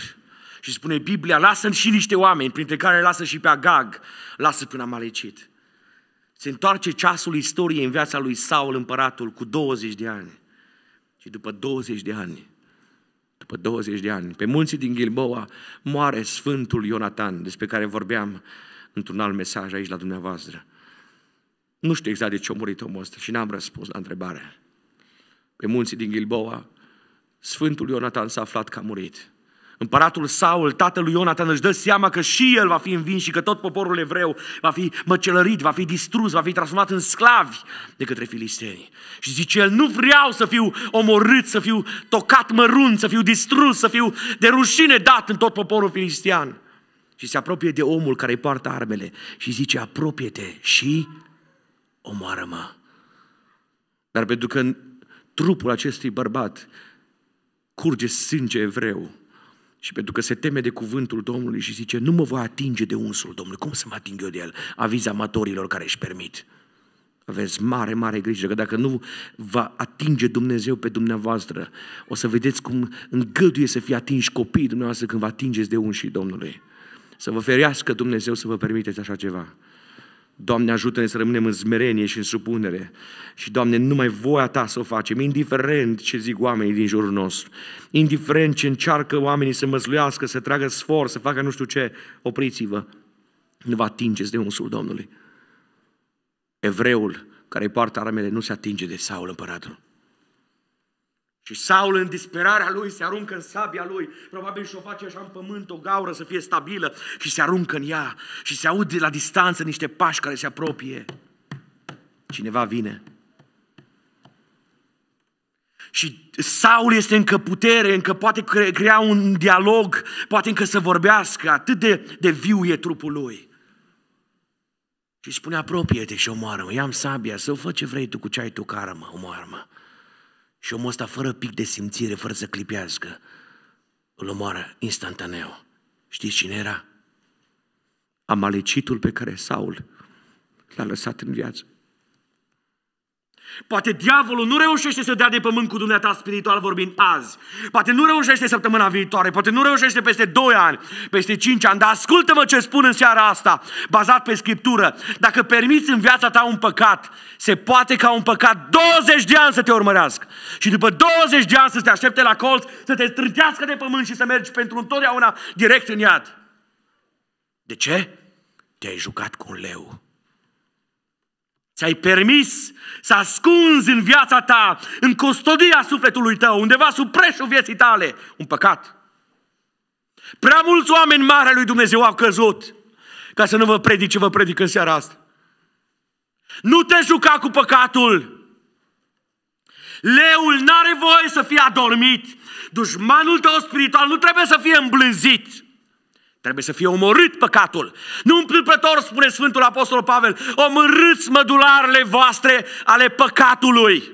Și spune Biblia, lasă și niște oameni, printre care lasă și pe Agag, lasă până am alecit. Se întoarce ceasul istoriei în viața lui Saul, împăratul, cu 20 de ani. Și după 20 de ani, după 20 de ani, pe munții din Gilboa, moare Sfântul Ionatan, despre care vorbeam într-un alt mesaj aici la dumneavoastră. Nu știu exact de ce a murit omul ăsta și n-am răspuns la întrebare. Pe munții din Gilboa, Sfântul Ionatan s-a aflat că a murit. Împăratul Saul, lui Ionatan, își dă seama că și el va fi învins și că tot poporul evreu va fi măcelărit, va fi distrus, va fi transformat în sclavi de către filisteni. Și zice el, nu vreau să fiu omorât, să fiu tocat mărunt, să fiu distrus, să fiu de rușine dat în tot poporul filistian. Și se apropie de omul care îi poartă armele și zice, apropie-te și omoară-mă. Dar pentru că în trupul acestui bărbat curge sânge evreu, și pentru că se teme de cuvântul Domnului și zice, nu mă va atinge de unsul Domnului, cum să mă ating eu de el? Aviz amatorilor care își permit. Aveți mare, mare grijă că dacă nu va atinge Dumnezeu pe dumneavoastră, o să vedeți cum îngăduie să fie atinși copiii dumneavoastră când vă atingeți de și Domnului. Să vă ferească Dumnezeu să vă permiteți așa ceva. Doamne, ajută-ne să rămânem în smerenie și în supunere. Și, Doamne, numai voia Ta să o facem, indiferent ce zic oamenii din jurul nostru, indiferent ce încearcă oamenii să măzluiască, să tragă sfor, să facă nu știu ce, opriți-vă. Nu vă atingeți de unsul Domnului. Evreul care poartă armele nu se atinge de Saul împăratul. Și Saul, în disperarea lui, se aruncă în sabia lui, probabil și-o face așa în pământ, o gaură să fie stabilă, și se aruncă în ea, și se aude la distanță niște pași care se apropie. Cineva vine. Și Saul este încă putere, încă poate crea un dialog, poate încă să vorbească, atât de, de viu e trupul lui. Și spune, apropie-te și omoară-mă, ia-mi sabia, să o fă ce vrei tu cu ce ai tu, cară-mă, omoară-mă. Și omul ăsta, fără pic de simțire, fără să clipească, îl omoară instantaneu. Știți cine era? Amalecitul pe care Saul l-a lăsat în viață. Poate diavolul nu reușește să dea de pământ cu dumneata spiritual vorbind azi. Poate nu reușește săptămâna viitoare, poate nu reușește peste 2 ani, peste 5 ani, dar ascultă-mă ce spun în seara asta, bazat pe Scriptură. Dacă permiți în viața ta un păcat, se poate ca un păcat 20 de ani să te urmărească. Și după 20 de ani să te aștepte la colț, să te strâdească de pământ și să mergi pentru întotdeauna direct în iad. De ce? Te-ai jucat cu un leu. Ți-ai permis să ascunzi în viața ta, în custodia sufletului tău, undeva sub preșul vieții tale, un păcat. Prea mulți oameni mari lui Dumnezeu au căzut ca să nu vă predic ce vă predic în seara asta. Nu te juca cu păcatul. Leul n-are voie să fie adormit. Dușmanul tău spiritual nu trebuie să fie îmblânzit. Trebuie să fie omorât păcatul. Nu întâmplător, spune Sfântul Apostol Pavel, omorâți mădularele voastre ale păcatului.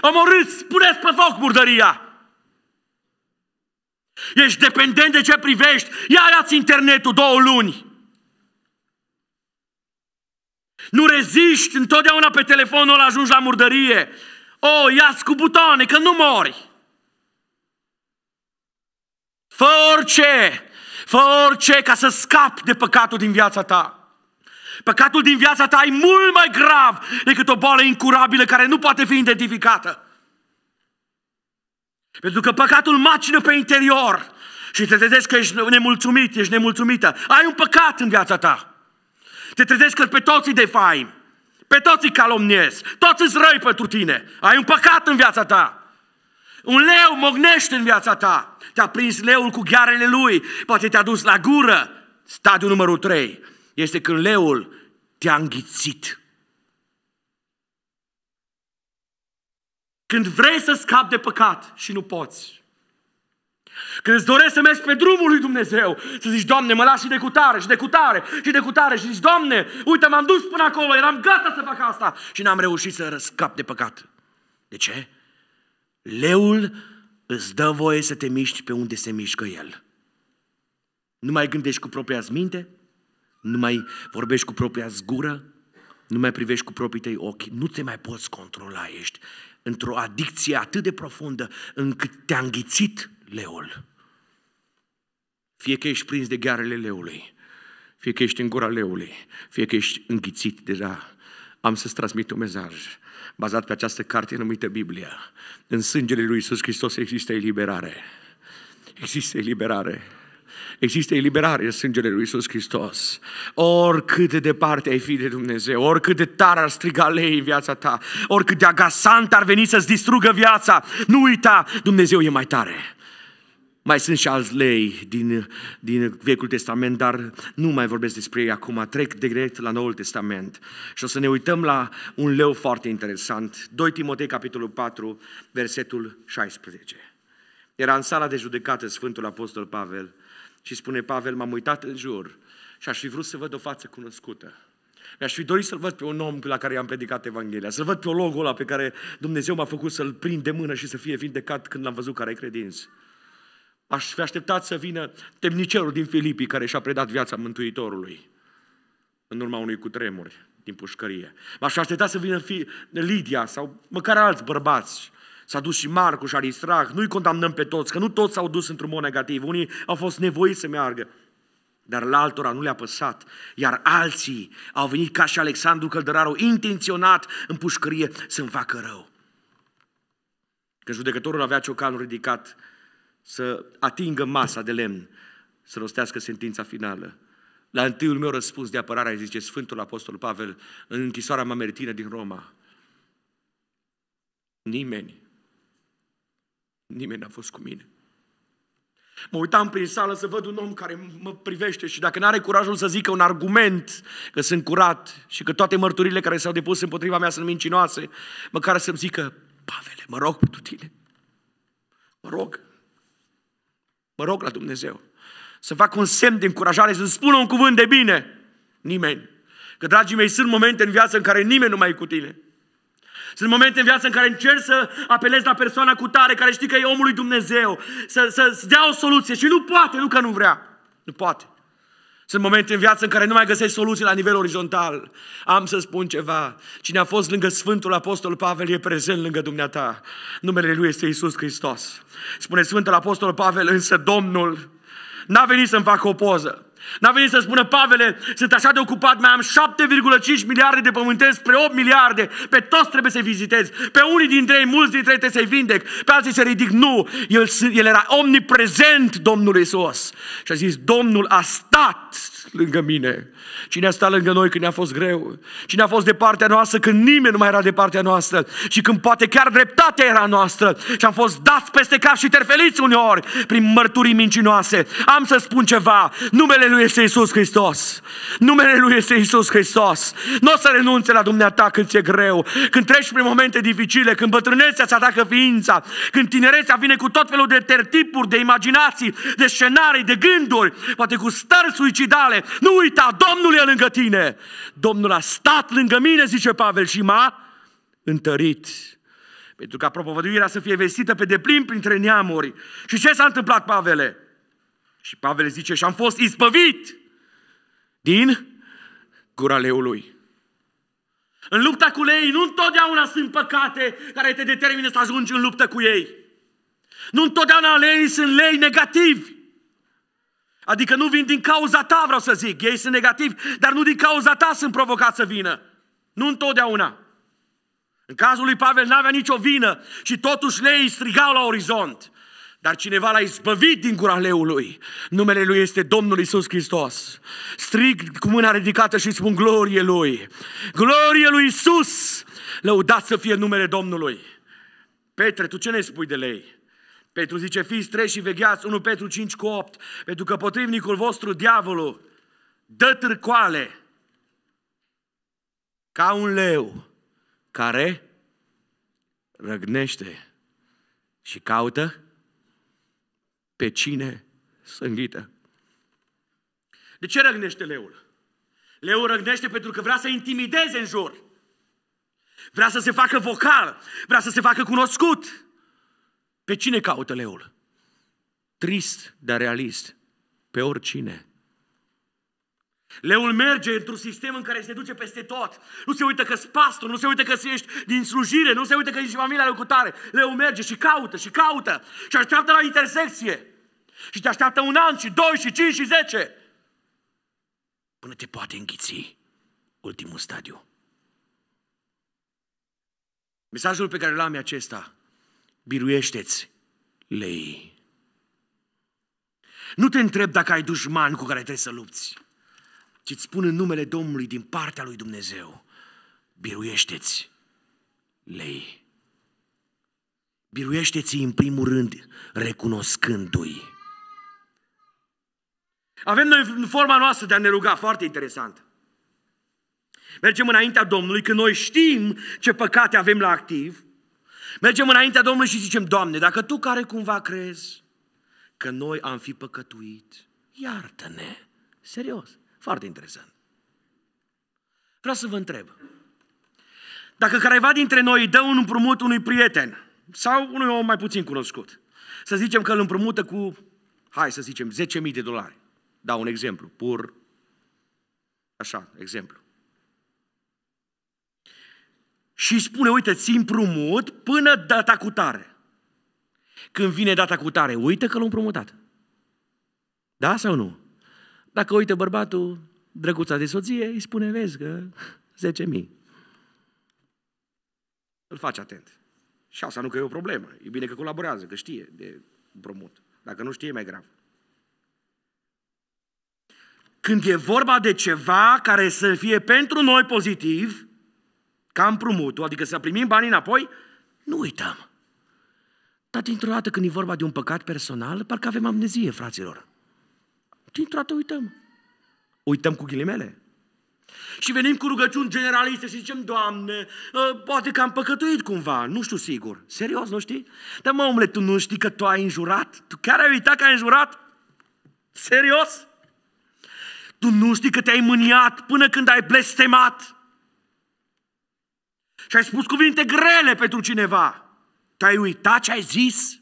Omorâți, puneți pe foc murdăria. Ești dependent de ce privești. Ia ați internetul două luni. Nu reziști întotdeauna pe telefonul ăla ajungi la murdărie. O, iați cu butoane, că nu mori. Fă orice Fă orice ca să scapi de păcatul din viața ta. Păcatul din viața ta e mult mai grav decât o boală incurabilă care nu poate fi identificată. Pentru că păcatul macină pe interior și te trezești că ești nemulțumit, ești nemulțumită. Ai un păcat în viața ta. Te trezești că pe toți îi defaim, pe toți îi calomniezi, toți îți răi pentru tine. Ai un păcat în viața ta. Un leu mognește în viața ta. Te-a prins leul cu ghearele lui. Poate te-a dus la gură. Stadiul numărul 3 este când leul te-a înghițit. Când vrei să scapi de păcat și nu poți. Când îți dorești să mergi pe drumul lui Dumnezeu, să zici, Doamne, mă lași și de cutare, și de cutare, și de cutare, și zici, Doamne, uite, m-am dus până acolo, eram gata să fac asta și n-am reușit să răscap de păcat. De ce? Leul îți dă voie să te miști pe unde se mișcă el. Nu mai gândești cu propria minte, nu mai vorbești cu propria gură, nu mai privești cu proprii tăi ochi, nu te mai poți controla, ești într-o adicție atât de profundă încât te-a înghițit leul. Fie că ești prins de ghearele leului, fie că ești în gura leului, fie că ești înghițit deja am să-ți transmit un mesaj bazat pe această carte numită Biblia. În sângele lui Iisus Hristos există eliberare. Există eliberare. Există eliberare în sângele lui Isus Hristos. Oricât de departe ai fi de Dumnezeu, oricât de tare ar striga lei în viața ta, oricât de agasant ar veni să-ți distrugă viața, nu uita, Dumnezeu e mai tare. Mai sunt și alți lei din, din Vechiul Testament, dar nu mai vorbesc despre ei acum, trec direct la Noul Testament. Și o să ne uităm la un leu foarte interesant, 2 Timotei, capitolul 4, versetul 16. Era în sala de judecată Sfântul Apostol Pavel și spune Pavel, m-am uitat în jur și aș fi vrut să văd o față cunoscută. Mi-aș fi dorit să-l văd pe un om la care i-am predicat Evanghelia, să-l văd pe logul ăla pe care Dumnezeu m-a făcut să-l prind de mână și să fie vindecat când l-am văzut care ai credință aș fi așteptat să vină temnicerul din Filipii care și-a predat viața Mântuitorului în urma unui cutremur din pușcărie. M-aș fi așteptat să vină Lidia sau măcar alți bărbați. S-a dus și Marcu și Aristrach. Nu-i condamnăm pe toți, că nu toți s-au dus într-un mod negativ. Unii au fost nevoiți să meargă dar la altora nu le-a păsat, iar alții au venit ca și Alexandru Căldăraru, intenționat în pușcărie să-mi facă rău. Când judecătorul avea ciocanul ridicat, să atingă masa de lemn, să rostească sentința finală. La întâiul meu răspuns de apărare, zice Sfântul Apostol Pavel, în închisoarea mamertină din Roma, nimeni, nimeni n-a fost cu mine. Mă uitam prin sală să văd un om care mă privește și dacă n-are curajul să zică un argument că sunt curat și că toate mărturile care s-au depus împotriva mea sunt mincinoase, măcar să-mi zică, Pavele, mă rog pentru tine, mă rog, Mă rog la Dumnezeu să fac un semn de încurajare, să spună un cuvânt de bine. Nimeni. Că, dragii mei, sunt momente în viață în care nimeni nu mai e cu tine. Sunt momente în viață în care încerci să apelezi la persoana cu tare, care știi că e omul lui Dumnezeu, să, să, să dea o soluție și nu poate, nu că nu vrea. Nu poate. Sunt momente în viață în care nu mai găsești soluții la nivel orizontal. Am să spun ceva. Cine a fost lângă Sfântul Apostol Pavel e prezent lângă dumneata. Numele lui este Isus Hristos. Spune Sfântul Apostol Pavel, însă Domnul n-a venit să-mi facă o poză. N-a venit să spună, Pavele, sunt așa de ocupat, mai am 7,5 miliarde de pământeni spre 8 miliarde, pe toți trebuie să-i vizitez, pe unii dintre ei, mulți dintre ei trebuie să-i vindec, pe alții să ridic. Nu, el, el era omniprezent Domnul Isus. Și a zis, Domnul a stat lângă mine. Cine a stat lângă noi când ne-a fost greu? Cine a fost de partea noastră când nimeni nu mai era de partea noastră? Și când poate chiar dreptatea era noastră și am fost dați peste cap și terfeliți uneori prin mărturii mincinoase. Am să spun ceva, numele lui lui este Isus Hristos. Numele lui este Isus Hristos. Nu o să renunțe la dumneata când ți-e greu, când treci prin momente dificile, când bătrânețea ți atacă ființa, când tinerețea vine cu tot felul de tertipuri, de imaginații, de scenarii, de gânduri, poate cu stări suicidale. Nu uita, Domnul e lângă tine. Domnul a stat lângă mine, zice Pavel, și m-a întărit pentru ca propovăduirea să fie vestită pe deplin printre neamuri. Și ce s-a întâmplat, Pavele? Și Pavel zice, și am fost ispăvit din gura leului. În lupta cu lei nu întotdeauna sunt păcate care te determină să ajungi în luptă cu ei. Nu întotdeauna lei sunt lei negativi. Adică nu vin din cauza ta, vreau să zic. Ei sunt negativi, dar nu din cauza ta sunt provocați să vină. Nu întotdeauna. În cazul lui Pavel n-avea nicio vină și totuși lei strigau la orizont. Dar cineva l-a izbăvit din gura leului. Numele lui este Domnul Isus Hristos. Strig cu mâna ridicată și spun glorie lui. Glorie lui Isus! Lăudat să fie numele Domnului. Petre, tu ce ne spui de lei? Petru zice, fiți trei și vegheați, 1 Petru 5 cu 8, pentru că potrivnicul vostru, diavolul, dă târcoale ca un leu care răgnește și caută pe cine să înghită. De ce răgnește leul? Leul răgnește pentru că vrea să intimideze în jur. Vrea să se facă vocal, vrea să se facă cunoscut. Pe cine caută leul? Trist, dar realist. Pe oricine. Leul merge într-un sistem în care se duce peste tot. Nu se uită că ești pastor, nu se uită că ești din slujire, nu se uită că ești familia lui cutare. Leul merge și caută și caută și așteaptă la intersecție. Și te așteaptă un an și doi și cinci și zece. Până te poate înghiți ultimul stadiu. Mesajul pe care l-am e acesta. Biruiește-ți lei. Nu te întreb dacă ai dușman cu care trebuie să lupți ci îți spun în numele Domnului din partea lui Dumnezeu, biruiește-ți, lei. Biruiește-ți în primul rând recunoscându-i. Avem noi în forma noastră de a ne ruga, foarte interesant. Mergem înaintea Domnului când noi știm ce păcate avem la activ. Mergem înaintea Domnului și zicem, Doamne, dacă Tu care cumva crezi că noi am fi păcătuit, iartă-ne. Serios. Foarte interesant. Vreau să vă întreb. Dacă careva dintre noi dă un împrumut unui prieten sau unui om mai puțin cunoscut, să zicem că îl împrumută cu, hai să zicem, 10.000 de dolari. Da, un exemplu, pur, așa, exemplu. Și spune, uite, ți împrumut până data cu tare. Când vine data cu tare, uite că l-a împrumutat. Da sau nu? Dacă uite bărbatul, drăguța de soție, îi spune, vezi că 10.000. Îl faci atent. Și asta nu că e o problemă. E bine că colaborează, că știe de împrumut. Dacă nu știe, e mai grav. Când e vorba de ceva care să fie pentru noi pozitiv, ca împrumutul, adică să primim banii înapoi, nu uităm. Dar dintr-o dată când e vorba de un păcat personal, parcă avem amnezie, fraților dintr-o dată uităm. Uităm cu ghilimele. Și venim cu rugăciuni generaliste și zicem, Doamne, ă, poate că am păcătuit cumva, nu știu sigur. Serios, nu știi? Dar mă, omule, tu nu știi că tu ai înjurat? Tu chiar ai uitat că ai înjurat? Serios? Tu nu știi că te-ai mâniat până când ai blestemat? Și ai spus cuvinte grele pentru cineva. Tu ai uitat ce ai zis?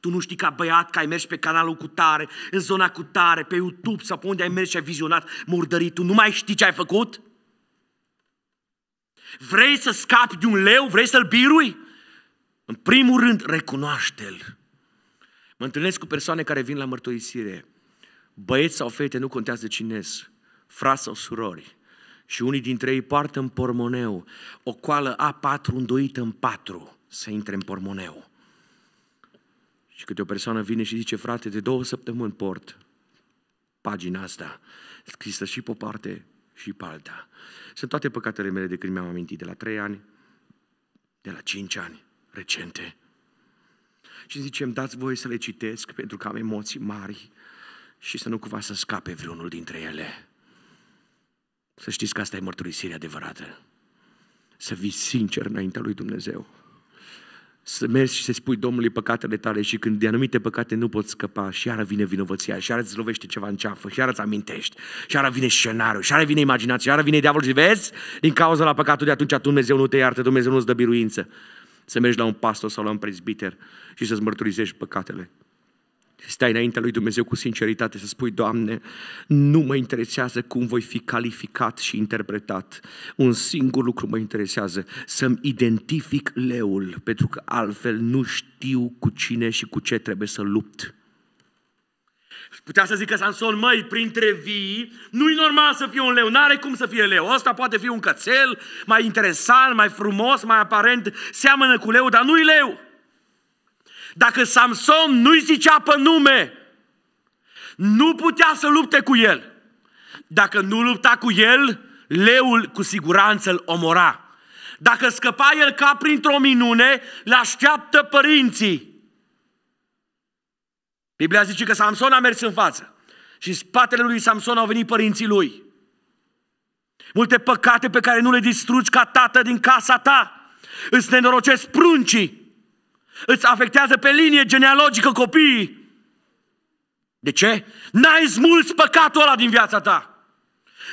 Tu nu știi ca băiat că ai mers pe canalul cu tare, în zona cu tare, pe YouTube sau pe unde ai mers și ai vizionat murdării. Tu nu mai știi ce ai făcut? Vrei să scapi de un leu? Vrei să-l birui? În primul rând, recunoaște-l. Mă întâlnesc cu persoane care vin la mărturisire. Băieți sau fete, nu contează cine frați sau surori. Și unii dintre ei poartă în pormoneu o coală A4 îndoită în patru să intre în pormoneu. Și câte o persoană vine și zice, frate, de două săptămâni port pagina asta, scrisă și pe o parte și pe alta. Sunt toate păcatele mele de când mi-am amintit, de la trei ani, de la cinci ani, recente. Și zicem, dați voie să le citesc pentru că am emoții mari și să nu cumva să scape vreunul dintre ele. Să știți că asta e mărturisirea adevărată. Să vii sincer înaintea lui Dumnezeu să mergi și să spui Domnului păcatele tale și când de anumite păcate nu poți scăpa și iară vine vinovăția și iară îți lovește ceva în ceafă și iară îți amintești și iară vine scenariul și iară vine imaginația și iară vine diavolul și vezi din cauza la păcatul de atunci Dumnezeu nu te iartă, Dumnezeu nu-ți dă biruință. Să mergi la un pastor sau la un prezbiter și să-ți mărturisești păcatele stai înaintea lui Dumnezeu cu sinceritate să spui, Doamne, nu mă interesează cum voi fi calificat și interpretat. Un singur lucru mă interesează, să-mi identific leul, pentru că altfel nu știu cu cine și cu ce trebuie să lupt. Putea să zică Sanson, măi, printre vii, nu-i normal să fie un leu, n-are cum să fie leu. Ăsta poate fi un cățel, mai interesant, mai frumos, mai aparent, seamănă cu leu, dar nu-i leu. Dacă Samson nu-i zicea pe nume, nu putea să lupte cu el. Dacă nu lupta cu el, leul cu siguranță îl omora. Dacă scăpa el ca printr-o minune, le așteaptă părinții. Biblia zice că Samson a mers în față și în spatele lui Samson au venit părinții lui. Multe păcate pe care nu le distrugi ca tată din casa ta. Îți nenorocesc pruncii Îți afectează pe linie genealogică copiii. De ce? N-ai smuls păcatul ăla din viața ta.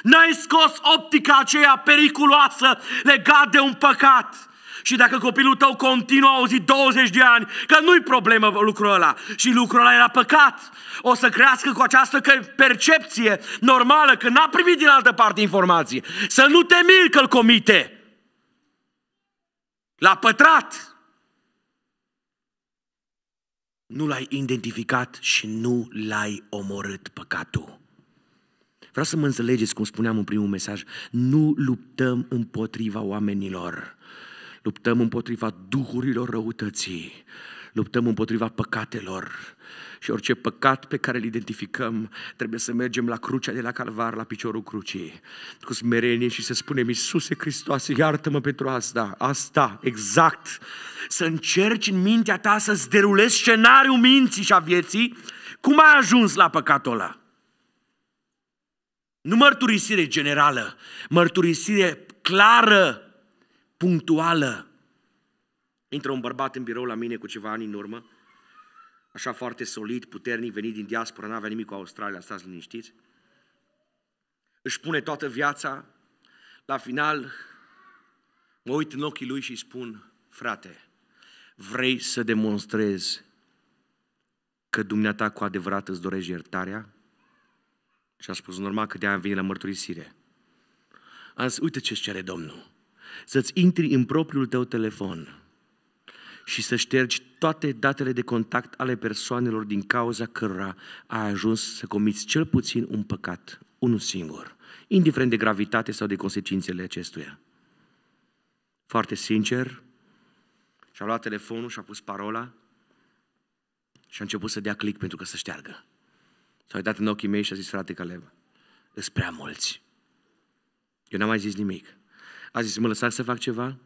N-ai scos optica aceea periculoasă legat de un păcat. Și dacă copilul tău continuă a auzit 20 de ani că nu-i problemă lucrul ăla și lucrul ăla era păcat, o să crească cu această percepție normală că n-a primit din altă parte informații. Să nu te miri că-l comite. L-a pătrat nu l-ai identificat și nu l-ai omorât păcatul. Vreau să mă înțelegeți cum spuneam în primul mesaj, nu luptăm împotriva oamenilor, luptăm împotriva duhurilor răutății, luptăm împotriva păcatelor, și orice păcat pe care îl identificăm, trebuie să mergem la crucea de la Calvar, la piciorul crucii, cu smerenie și să spunem, Iisuse Hristoase, iartă-mă pentru asta, asta, exact, să încerci în mintea ta să-ți derulezi scenariul minții și a vieții, cum ai ajuns la păcatul ăla? Nu mărturisire generală, mărturisire clară, punctuală. Intră un bărbat în birou la mine cu ceva ani în urmă așa foarte solid, puternic, venit din diaspora, n-avea nimic cu Australia, stați liniștiți. Își pune toată viața, la final mă uit în ochii lui și spun, frate, vrei să demonstrezi că dumneata cu adevărat îți dorești iertarea? Și a spus, normal că de-aia am venit la mărturisire. Am zis, uite ce-ți cere Domnul, să-ți intri în propriul tău telefon și să ștergi toate datele de contact ale persoanelor din cauza cărora a ajuns să comiți cel puțin un păcat, unul singur, indiferent de gravitate sau de consecințele acestuia. Foarte sincer, și-a luat telefonul și-a pus parola și a început să dea click pentru că să șteargă. S-a uitat în ochii mei și a zis, frate Caleb, îți prea mulți. Eu n-am mai zis nimic. A zis, mă lăsați să fac ceva?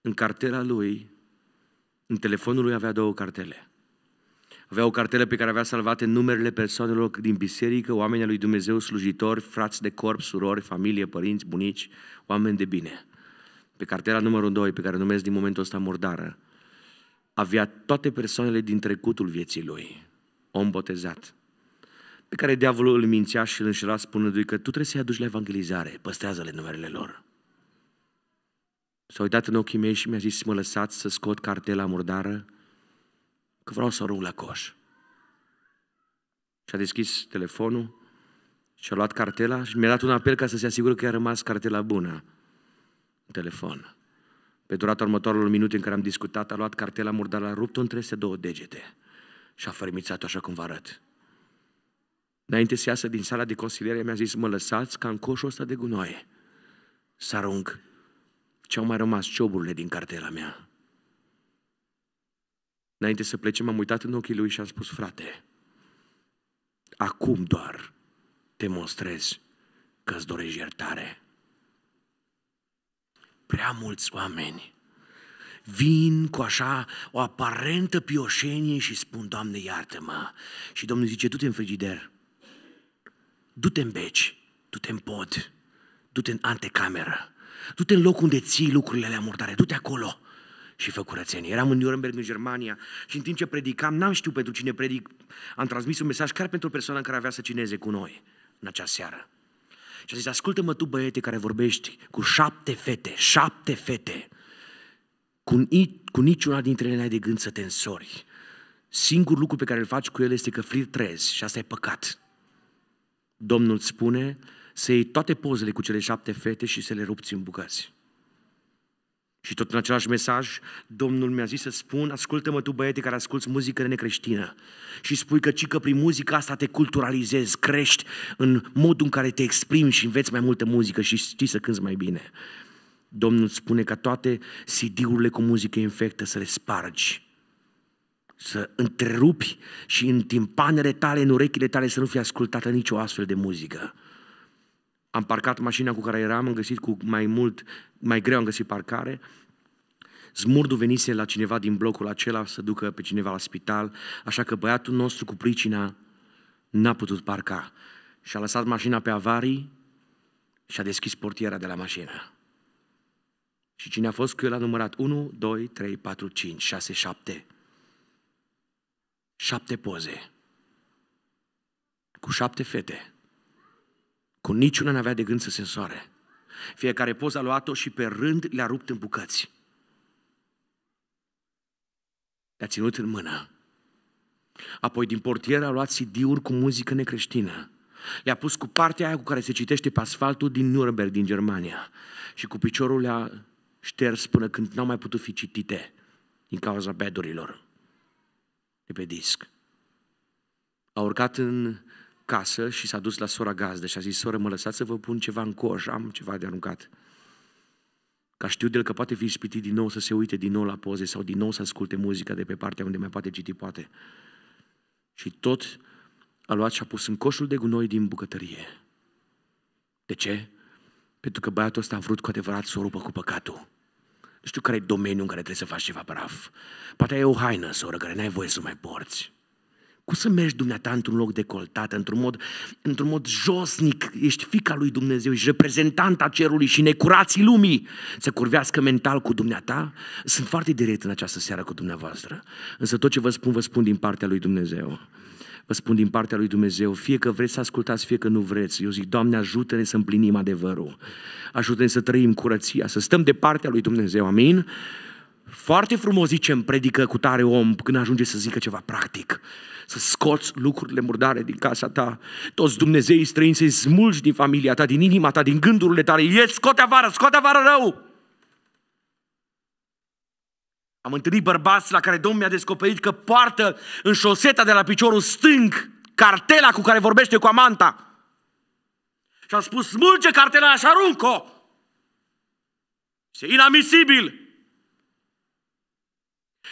În cartela lui în telefonul lui avea două cartele. Avea o cartelă pe care avea salvate numerele persoanelor din biserică, oamenii lui Dumnezeu, slujitori, frați de corp, surori, familie, părinți, bunici, oameni de bine. Pe cartela numărul 2, pe care o numesc din momentul ăsta mordară, avea toate persoanele din trecutul vieții lui, om botezat, pe care diavolul îl mințea și îl înșela spunându-i că tu trebuie să-i aduci la evangelizare, păstrează-le numerele lor. S-a uitat în ochii mei și mi-a zis, mă lăsați să scot cartela murdară, că vreau să o arunc la coș. Și a deschis telefonul și a luat cartela și mi-a dat un apel ca să se asigure că a rămas cartela bună în telefon. Pe durata următoarelor minute în care am discutat, a luat cartela murdară, a rupt-o între se două degete și a fărmițat-o așa cum vă arăt. Înainte să iasă din sala de consiliere, mi-a zis, mă lăsați ca în coșul ăsta de gunoaie să arunc ce-au mai rămas cioburile din cartela mea? Înainte să plece, m-am uitat în ochii lui și am spus, frate, acum doar te mostrezi că îți dorești iertare. Prea mulți oameni vin cu așa o aparentă pioșenie și spun, Doamne, iartă-mă. Și Domnul zice, du-te în frigider, du-te în beci, du-te în pod, du-te în antecameră, Du-te în loc unde ții lucrurile alea murdare, du-te acolo și fă curățenie. Eram în Nuremberg, în Germania, și în timp ce predicam, n-am știut pentru cine predic, am transmis un mesaj chiar pentru o persoană care avea să cineze cu noi în acea seară. Și a zis, ascultă-mă tu, băiete, care vorbești cu șapte fete, șapte fete, cu, cu niciuna dintre ele n-ai de gând să te însori. Singurul lucru pe care îl faci cu el este că flirtrezi și asta e păcat. Domnul spune, să iei toate pozele cu cele șapte fete și să le rupți în bucăți. Și tot în același mesaj, Domnul mi-a zis să spun, ascultă-mă tu băiete care asculți muzică necreștină și spui că cică prin muzica asta te culturalizezi, crești în modul în care te exprimi și înveți mai multă muzică și știi să cânți mai bine. Domnul spune ca toate CD-urile cu muzică infectă să le spargi să întrerupi și în timpanele tale, în urechile tale să nu fie ascultată nicio astfel de muzică. Am parcat mașina cu care eram, am găsit cu mai mult, mai greu am găsit parcare. Zmurdu venise la cineva din blocul acela să ducă pe cineva la spital, așa că băiatul nostru cu pricina n-a putut parca și a lăsat mașina pe avarii și a deschis portiera de la mașină. Și cine a fost cu el a numărat 1, 2, 3, 4, 5, 6, 7. Șapte poze. Cu șapte fete. Cu niciuna n-avea de gând să se însoare. Fiecare poză a luat-o și pe rând le-a rupt în bucăți. Le-a ținut în mână. Apoi din portier a luat CD-uri cu muzică necreștină. Le-a pus cu partea aia cu care se citește pe asfaltul din Nuremberg, din Germania. Și cu piciorul le-a șters până când n-au mai putut fi citite din cauza bedurilor de pe disc. A urcat în casă și s-a dus la sora gazdă și a zis, soră, mă lăsați să vă pun ceva în coș, am ceva de aruncat. Ca știu de el că poate fi ispitit din nou să se uite din nou la poze sau din nou să asculte muzica de pe partea unde mai poate citi poate. Și tot a luat și a pus în coșul de gunoi din bucătărie. De ce? Pentru că băiatul ăsta a vrut cu adevărat să o rupă cu păcatul. Nu știu care e domeniul în care trebuie să faci ceva praf. Poate ai o haină, soră, care n-ai voie să mai porți. Cum să mergi dumneata într-un loc decoltat, într-un mod, într-un mod josnic, ești fica lui Dumnezeu, ești reprezentanta cerului și necurații lumii să curvească mental cu dumneata? Sunt foarte direct în această seară cu dumneavoastră, însă tot ce vă spun, vă spun din partea lui Dumnezeu vă spun din partea lui Dumnezeu, fie că vreți să ascultați, fie că nu vreți. Eu zic, Doamne, ajută-ne să împlinim adevărul. Ajută-ne să trăim curăția, să stăm de partea lui Dumnezeu. Amin? Foarte frumos zicem, predică cu tare om, când ajunge să zică ceva practic să scoți lucrurile murdare din casa ta. Toți Dumnezeii străini să-i smulgi din familia ta, din inima ta, din gândurile tale. Ieși, scoate avară, scoate avară rău! Am întâlnit bărbați la care Domnul mi-a descoperit că poartă în șoseta de la piciorul stâng cartela cu care vorbește cu amanta. Și a spus, smulge cartela așa arunc-o! Este inamisibil!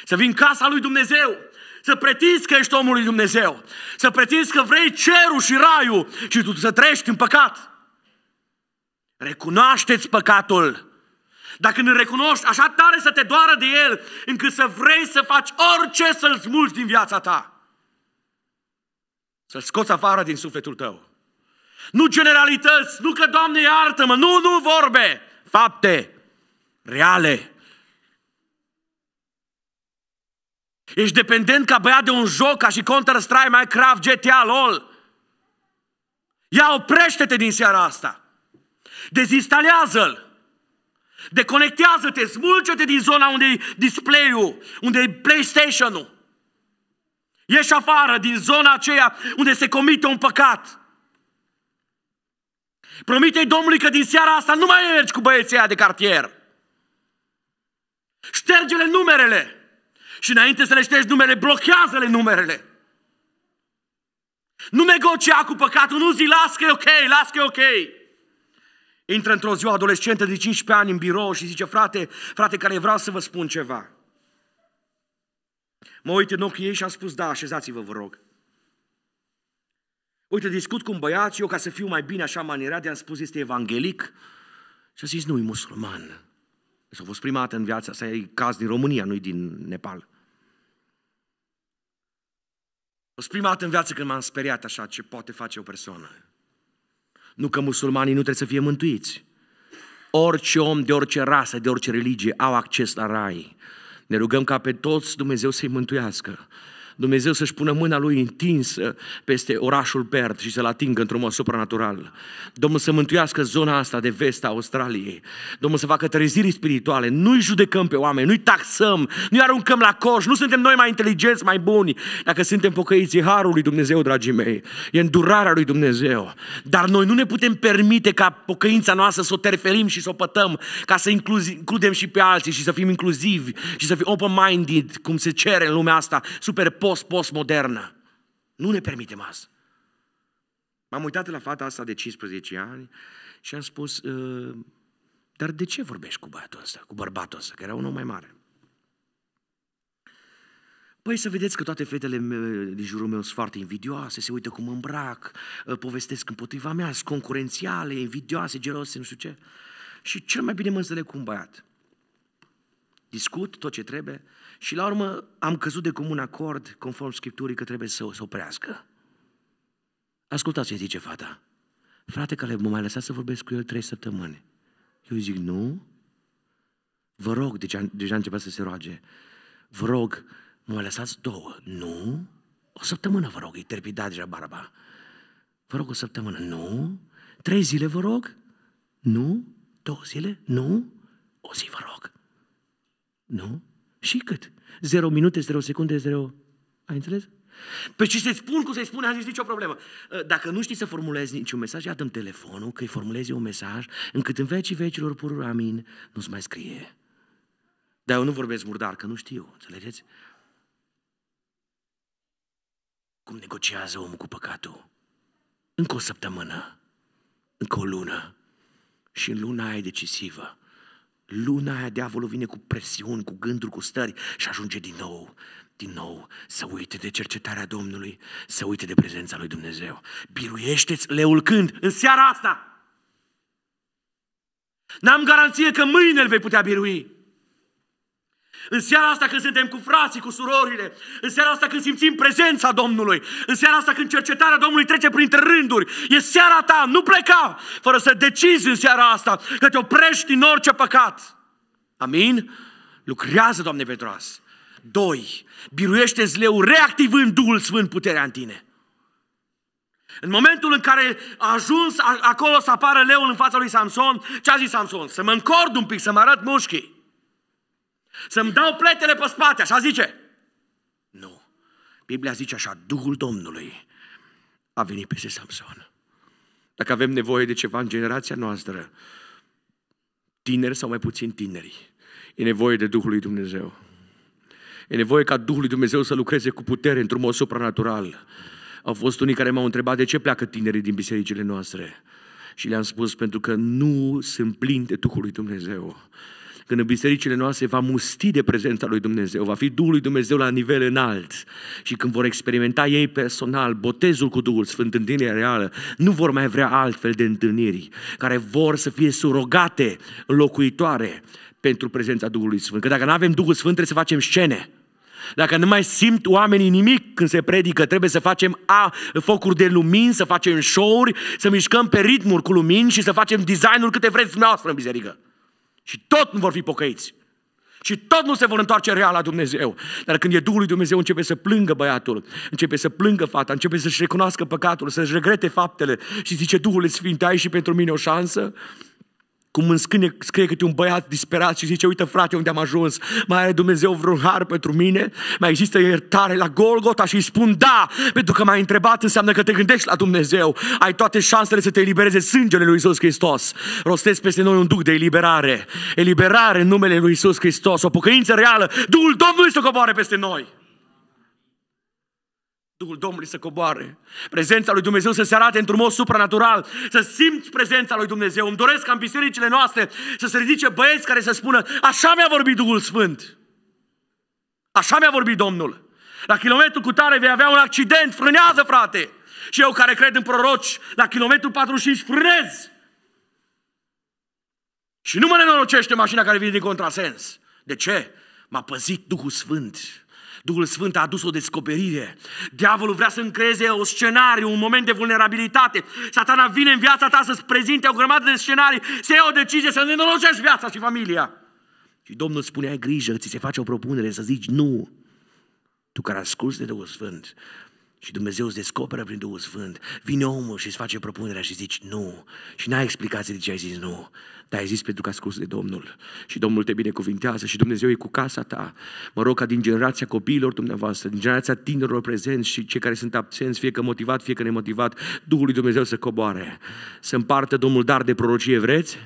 Să vin casa lui Dumnezeu să pretinzi că ești omul lui Dumnezeu, să pretinzi că vrei cerul și raiul și tu să trăiești în păcat. Recunoașteți păcatul. Dacă ne recunoști așa tare să te doară de el, încât să vrei să faci orice să-l smulgi din viața ta. Să-l scoți afară din sufletul tău. Nu generalități, nu că Doamne iartă-mă, nu, nu vorbe, fapte reale. Ești dependent ca băiat de un joc, ca și Counter-Strike, Minecraft, GTA, LOL. Ia oprește-te din seara asta. Dezinstalează-l. Deconectează-te, smulge-te din zona unde e display-ul, unde e PlayStation-ul. Ieși afară din zona aceea unde se comite un păcat. Promite-i Domnului că din seara asta nu mai mergi cu băieții de cartier. Șterge-le numerele. Și înainte să le ștești numele, blochează-le numerele. Nu negocia cu păcatul, nu zi, las că e ok, las că e ok. Intră într-o zi o adolescentă de 15 ani în birou și zice, frate, frate, care vreau să vă spun ceva. Mă uit în ochii ei și am spus, da, așezați-vă, vă rog. Uite, discut cu un băiat și eu, ca să fiu mai bine așa manierat, i-am spus, este evanghelic. Și a zis, nu, e musulman. S-a fost prima dată în viața asta, e caz din România, nu din Nepal fost prima dată în viață când m-am speriat așa ce poate face o persoană. Nu că musulmanii nu trebuie să fie mântuiți. Orice om de orice rasă, de orice religie au acces la rai. Ne rugăm ca pe toți Dumnezeu să-i mântuiască. Dumnezeu să-și pună mâna lui întinsă peste orașul Perth și să-l atingă într-un mod supranatural. Domnul să mântuiască zona asta de vest a Australiei. Domnul să facă treziri spirituale. Nu-i judecăm pe oameni, nu-i taxăm, nu-i aruncăm la coș, nu suntem noi mai inteligenți, mai buni. Dacă suntem pocăiți, e harul lui Dumnezeu, dragii mei. E îndurarea lui Dumnezeu. Dar noi nu ne putem permite ca pocăința noastră să o terferim și să o pătăm, ca să includem și pe alții și să fim inclusivi și să fim open-minded, cum se cere în lumea asta, super post-postmodernă. Nu ne permitem asta. M-am uitat la fata asta de 15 ani și am spus, uh, dar de ce vorbești cu băiatul ăsta, cu bărbatul ăsta, care era un om mai mare? Păi să vedeți că toate fetele din jurul meu sunt foarte invidioase, se uită cum îmbrac, uh, povestesc împotriva mea, sunt concurențiale, invidioase, gelose, nu știu ce. Și cel mai bine mă înțeleg cu un băiat. Discut tot ce trebuie, și la urmă am căzut de comun acord, conform Scripturii, că trebuie să o oprească. Ascultați ce zice fata. Frate, că mă mai lăsat să vorbesc cu el trei săptămâni. Eu zic, nu. Vă rog, deci deja, deja începea să se roage. Vă rog, mă mai lăsați două. Nu. O săptămână, vă rog, e terpidat deja barba. Vă rog o săptămână. Nu. Trei zile, vă rog. Nu. Două zile. Nu. O zi, vă rog. Nu. Și cât? Zero minute, zero secunde, zero. Ai înțeles? Pe ce să-i spun, cum să-i spun, am nicio problemă. Ă, dacă nu știi să formulezi niciun mesaj, ia telefonul, că-i formulezi un mesaj, încât în vecii vecilor pur amin nu-ți mai scrie. Dar eu nu vorbesc murdar, că nu știu, înțelegeți? Cum negociază omul cu păcatul? Încă o săptămână, încă o lună și în luna aia decisivă luna aia diavolul vine cu presiuni, cu gânduri, cu stări și ajunge din nou, din nou, să uite de cercetarea Domnului, să uite de prezența lui Dumnezeu. Biruiește-ți leul când? În seara asta! N-am garanție că mâine îl vei putea birui. În seara asta când suntem cu frații, cu surorile, în seara asta când simțim prezența Domnului, în seara asta când cercetarea Domnului trece printre rânduri, e seara ta, nu pleca fără să decizi în seara asta că te oprești din orice păcat. Amin? Lucrează, Doamne, pentru asta. Biruiește zleu reactivând Duhul Sfânt puterea în tine. În momentul în care a ajuns acolo să apară leul în fața lui Samson, ce a zis Samson? Să mă încord un pic, să mă arăt mușchii. Să-mi dau pletele pe spate, așa zice. Nu. Biblia zice așa, Duhul Domnului a venit peste Samson. Dacă avem nevoie de ceva în generația noastră, tineri sau mai puțin tineri, e nevoie de Duhul lui Dumnezeu. E nevoie ca Duhul lui Dumnezeu să lucreze cu putere într-un mod supranatural. Au fost unii care m-au întrebat de ce pleacă tinerii din bisericile noastre. Și le-am spus pentru că nu sunt plini de Duhul lui Dumnezeu când în bisericile noastre va musti de prezența lui Dumnezeu, va fi Duhul lui Dumnezeu la nivel înalt și când vor experimenta ei personal botezul cu Duhul Sfânt, întâlnirea reală, nu vor mai vrea altfel de întâlniri care vor să fie surogate, locuitoare pentru prezența Duhului Sfânt. Că dacă nu avem Duhul Sfânt trebuie să facem scene. Dacă nu mai simt oamenii nimic când se predică, trebuie să facem a, focuri de lumini, să facem show-uri, să mișcăm pe ritmuri cu lumini și să facem designul câte vreți dumneavoastră în biserică. Și tot nu vor fi pocăiți. Și tot nu se vor întoarce real la Dumnezeu. Dar când e Duhul lui Dumnezeu, începe să plângă băiatul, începe să plângă fata, începe să-și recunoască păcatul, să-și regrete faptele și zice, Duhul Sfânt, ai și pentru mine o șansă? cum îmi scrie, scrie câte un băiat disperat și zice, uite frate unde am ajuns, mai are Dumnezeu vreun har pentru mine? Mai există iertare la Golgota și îi spun da, pentru că m-ai întrebat înseamnă că te gândești la Dumnezeu, ai toate șansele să te elibereze sângele lui Isus Hristos. Rostesc peste noi un duc de eliberare, eliberare în numele lui Isus Hristos, o pocăință reală, Duhul Domnului să coboare peste noi. Duhul Domnului să coboare, prezența lui Dumnezeu să se arate într-un mod supranatural, să simți prezența lui Dumnezeu. Îmi doresc ca în bisericile noastre să se ridice băieți care să spună, așa mi-a vorbit Duhul Sfânt. Așa mi-a vorbit Domnul. La kilometru cu tare vei avea un accident, frânează frate! Și eu care cred în proroci, la kilometru 45 frânez! Și nu mă nenorocește mașina care vine din contrasens. De ce? M-a păzit Duhul Sfânt. Duhul Sfânt a adus o descoperire. Diavolul vrea să încreze o scenariu, un moment de vulnerabilitate. Satana vine în viața ta să-ți prezinte o grămadă de scenarii, să ia o decizie, să nenorociești viața și familia. Și Domnul spune, ai grijă, ți se face o propunere, să zici nu. Tu care asculți de Duhul Sfânt, și Dumnezeu îți descoperă prin Duhul Sfânt. Vine omul și îți face propunerea și zici nu. Și n-ai explicație de ce ai zis nu. Dar ai zis pentru că scurs de Domnul. Și Domnul te binecuvintează și Dumnezeu e cu casa ta. Mă rog ca din generația copiilor dumneavoastră, din generația tinerilor prezenți și cei care sunt absenți, fie că motivat, fie că nemotivat, Duhul lui Dumnezeu să coboare. Să împartă Domnul dar de prorocie, vreți?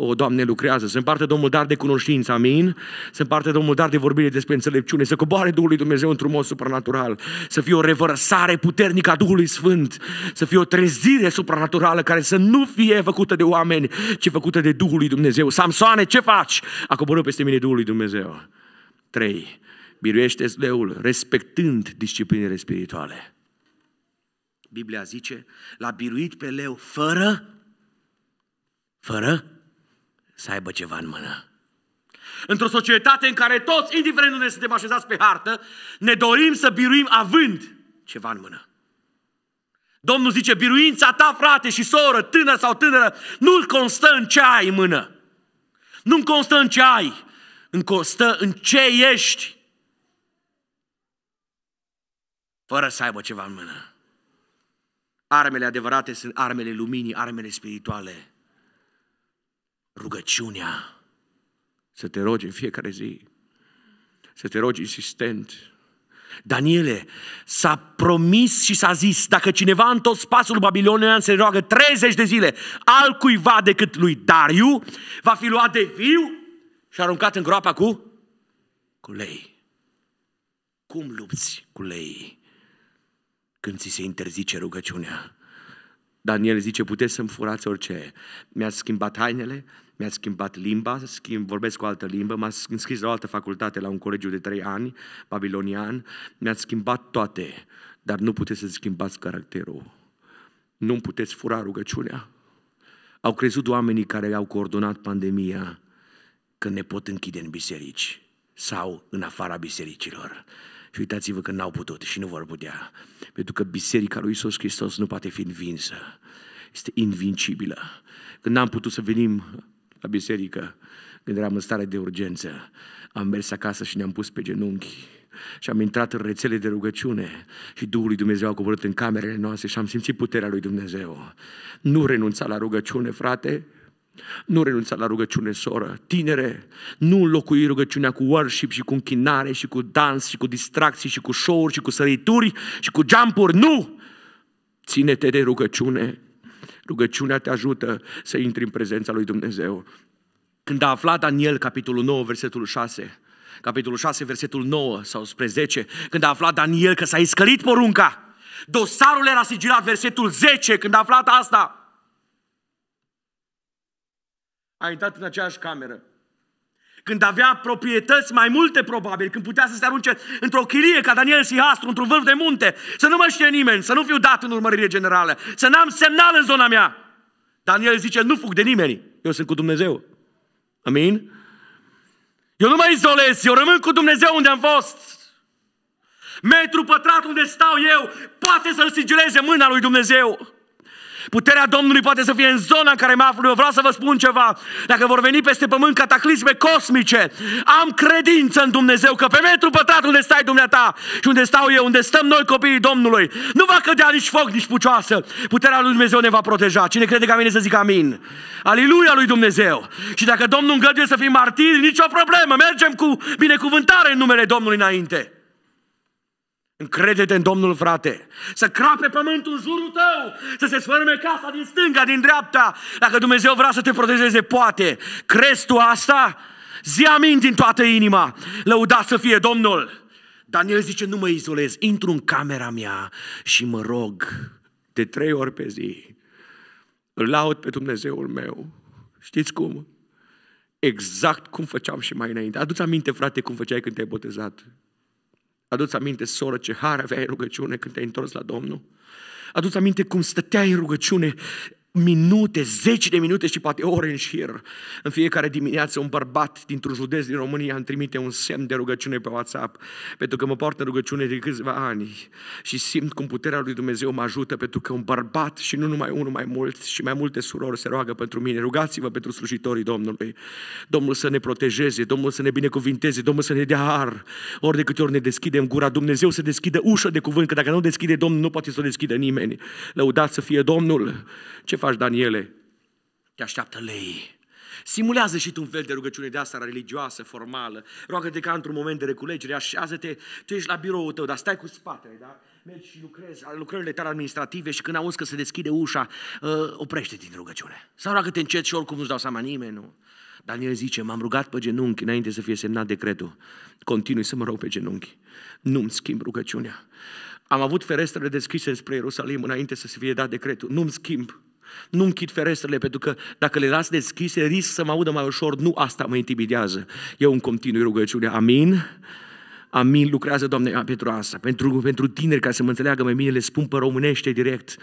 O, Doamne, lucrează. Să împarte Domnul dar de cunoștință, amin? Să împarte Domnul dar de vorbire despre înțelepciune. Să coboare Duhul lui Dumnezeu într-un mod supranatural. Să fie o revărsare puternică a Duhului Sfânt. Să fie o trezire supranaturală care să nu fie făcută de oameni, ci făcută de Duhul lui Dumnezeu. Samsoane, ce faci? A coborât peste mine Duhul lui Dumnezeu. 3. Biruiește leul, respectând disciplinele spirituale. Biblia zice, l-a biruit pe leu fără, fără să aibă ceva în mână. Într-o societate în care toți, indiferent unde suntem așezați pe hartă, ne dorim să biruim având ceva în mână. Domnul zice, biruința ta, frate și soră, tânăr sau tânără, nu-l constă în ce ai în mână. Nu-mi constă în ce ai, îmi constă în ce ești. Fără să aibă ceva în mână. Armele adevărate sunt armele luminii, armele spirituale rugăciunea, să te rogi în fiecare zi, să te rogi insistent. Daniele s-a promis și s-a zis, dacă cineva în tot spațiul babilonian se roagă 30 de zile al cuiva decât lui Dariu, va fi luat de viu și aruncat în groapa cu, cu lei. Cum lupți cu lei când ți se interzice rugăciunea? Daniel zice, puteți să-mi furați orice. Mi-ați schimbat hainele, mi-a schimbat limba, schimb, vorbesc o altă limbă, m-a înscris la o altă facultate, la un colegiu de trei ani, babilonian, mi-a schimbat toate, dar nu puteți să schimbați caracterul. Nu puteți fura rugăciunea. Au crezut oamenii care au coordonat pandemia că ne pot închide în biserici sau în afara bisericilor. Și uitați-vă că n-au putut și nu vor putea. Pentru că biserica lui Isus Hristos nu poate fi învinsă. Este invincibilă. Când n-am putut să venim la biserică, când eram în stare de urgență. Am mers acasă și ne-am pus pe genunchi și am intrat în rețele de rugăciune și Duhul lui Dumnezeu a coborât în camerele noastre și am simțit puterea lui Dumnezeu. Nu renunța la rugăciune, frate, nu renunța la rugăciune, soră. Tinere, nu înlocui rugăciunea cu worship și cu închinare și cu dans și cu distracții și cu show-uri și cu sărituri și cu jump Nu! Ține-te de rugăciune Rugăciunea te ajută să intri în prezența lui Dumnezeu. Când a aflat Daniel, capitolul 9, versetul 6, capitolul 6, versetul 9 sau spre 10, când a aflat Daniel că s-a iscălit porunca, dosarul era sigilat, versetul 10, când a aflat asta, a intrat în aceeași cameră când avea proprietăți mai multe probabil, când putea să se arunce într-o chirie ca Daniel Sihastru, într-un vârf de munte, să nu mă știe nimeni, să nu fiu dat în urmărire generală, să n-am semnal în zona mea. Daniel zice, nu fug de nimeni, eu sunt cu Dumnezeu. Amin? Eu nu mă izolez, eu rămân cu Dumnezeu unde am fost. Metru pătrat unde stau eu poate să-l sigileze mâna lui Dumnezeu. Puterea Domnului poate să fie în zona în care mă aflu. Eu vreau să vă spun ceva. Dacă vor veni peste pământ cataclisme cosmice, am credință în Dumnezeu că pe metru pătrat unde stai dumneata și unde stau eu, unde stăm noi copiii Domnului, nu va cădea nici foc, nici pucioasă. Puterea lui Dumnezeu ne va proteja. Cine crede că mine să zic amin. Aleluia lui Dumnezeu. Și dacă Domnul îngăduie să fim martiri, nicio problemă. Mergem cu binecuvântare în numele Domnului înainte. Încrede-te în Domnul, frate. Să crape pământul în jurul tău, să se sfărâme casa din stânga, din dreapta. Dacă Dumnezeu vrea să te protejeze, poate. Crezi tu asta? Zi amin din toată inima. Lăuda să fie Domnul. Daniel zice, nu mă izolez, intru în camera mea și mă rog de trei ori pe zi. Îl laud pe Dumnezeul meu. Știți cum? Exact cum făceam și mai înainte. Adu-ți aminte, frate, cum făceai când te-ai botezat. Aduți aminte, soră, ce har aveai în rugăciune când te-ai întors la Domnul? Aduți aminte cum stăteai în rugăciune, minute, zeci de minute și poate ore în șir. În fiecare dimineață un bărbat dintr-un județ din România îmi trimite un semn de rugăciune pe WhatsApp, pentru că mă poartă rugăciune de câțiva ani și simt cum puterea lui Dumnezeu mă ajută, pentru că un bărbat și nu numai unul mai mult și mai multe surori se roagă pentru mine. Rugați-vă pentru slujitorii Domnului. Domnul să ne protejeze, Domnul să ne binecuvinteze, Domnul să ne dea har. Ori de câte ori ne deschidem gura, Dumnezeu să deschidă ușa de cuvânt, că dacă nu deschide Domnul, nu poate să o deschidă nimeni. Lăudați să fie Domnul. Ce fac faci, Daniele? Te așteaptă lei. Simulează și tu un fel de rugăciune de asta religioasă, formală. Roagă-te ca într-un moment de reculegere, așează-te, tu ești la biroul tău, dar stai cu spatele, da? Mergi și lucrezi, lucrările tale administrative și când auzi că se deschide ușa, uh, oprește din rugăciune. Sau roagă-te încet și oricum nu-ți dau seama nimeni, nu? Daniel zice, m-am rugat pe genunchi înainte să fie semnat decretul. Continui să mă rog pe genunchi. Nu-mi schimb rugăciunea. Am avut ferestrele deschise spre Ierusalim înainte să se fie dat decretul. Nu-mi schimb nu închid ferestrele, pentru că dacă le las deschise, risc să mă audă mai ușor. Nu asta mă intimidează. Eu în continui rugăciunea. Amin? Amin, lucrează, Doamne, pentru asta. Pentru, pentru tineri, ca să mă înțeleagă mai bine, le spun pe românește direct.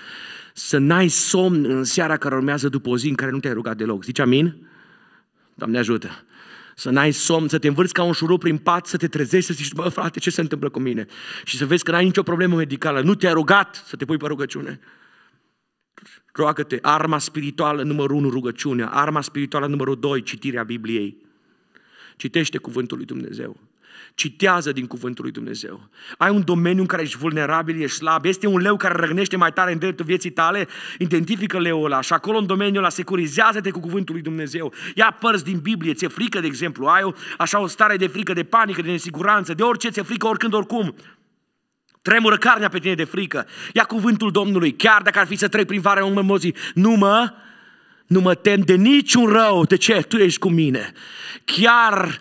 Să n-ai somn în seara care urmează după o zi în care nu te-ai rugat deloc. Zici amin? Doamne ajută! Să n-ai somn, să te învârți ca un șurub prin pat, să te trezești, să zici, bă, frate, ce se întâmplă cu mine? Și să vezi că n-ai nicio problemă medicală, nu te-ai rugat să te pui pe rugăciune. Roagă-te, arma spirituală numărul 1, rugăciunea, arma spirituală numărul 2, citirea Bibliei. Citește cuvântul lui Dumnezeu. Citează din cuvântul lui Dumnezeu. Ai un domeniu în care ești vulnerabil, ești slab, este un leu care răgnește mai tare în dreptul vieții tale, identifică leul ăla și acolo în domeniul ăla securizează-te cu cuvântul lui Dumnezeu. Ia părți din Biblie, ți-e frică, de exemplu, ai o, așa o stare de frică, de panică, de nesiguranță, de orice, ți-e frică oricând, oricum. Tremură carnea pe tine de frică. Ia cuvântul Domnului. Chiar dacă ar fi să trec prin vară în urmă nu mă nu mă tem de niciun rău. De ce? Tu ești cu mine. Chiar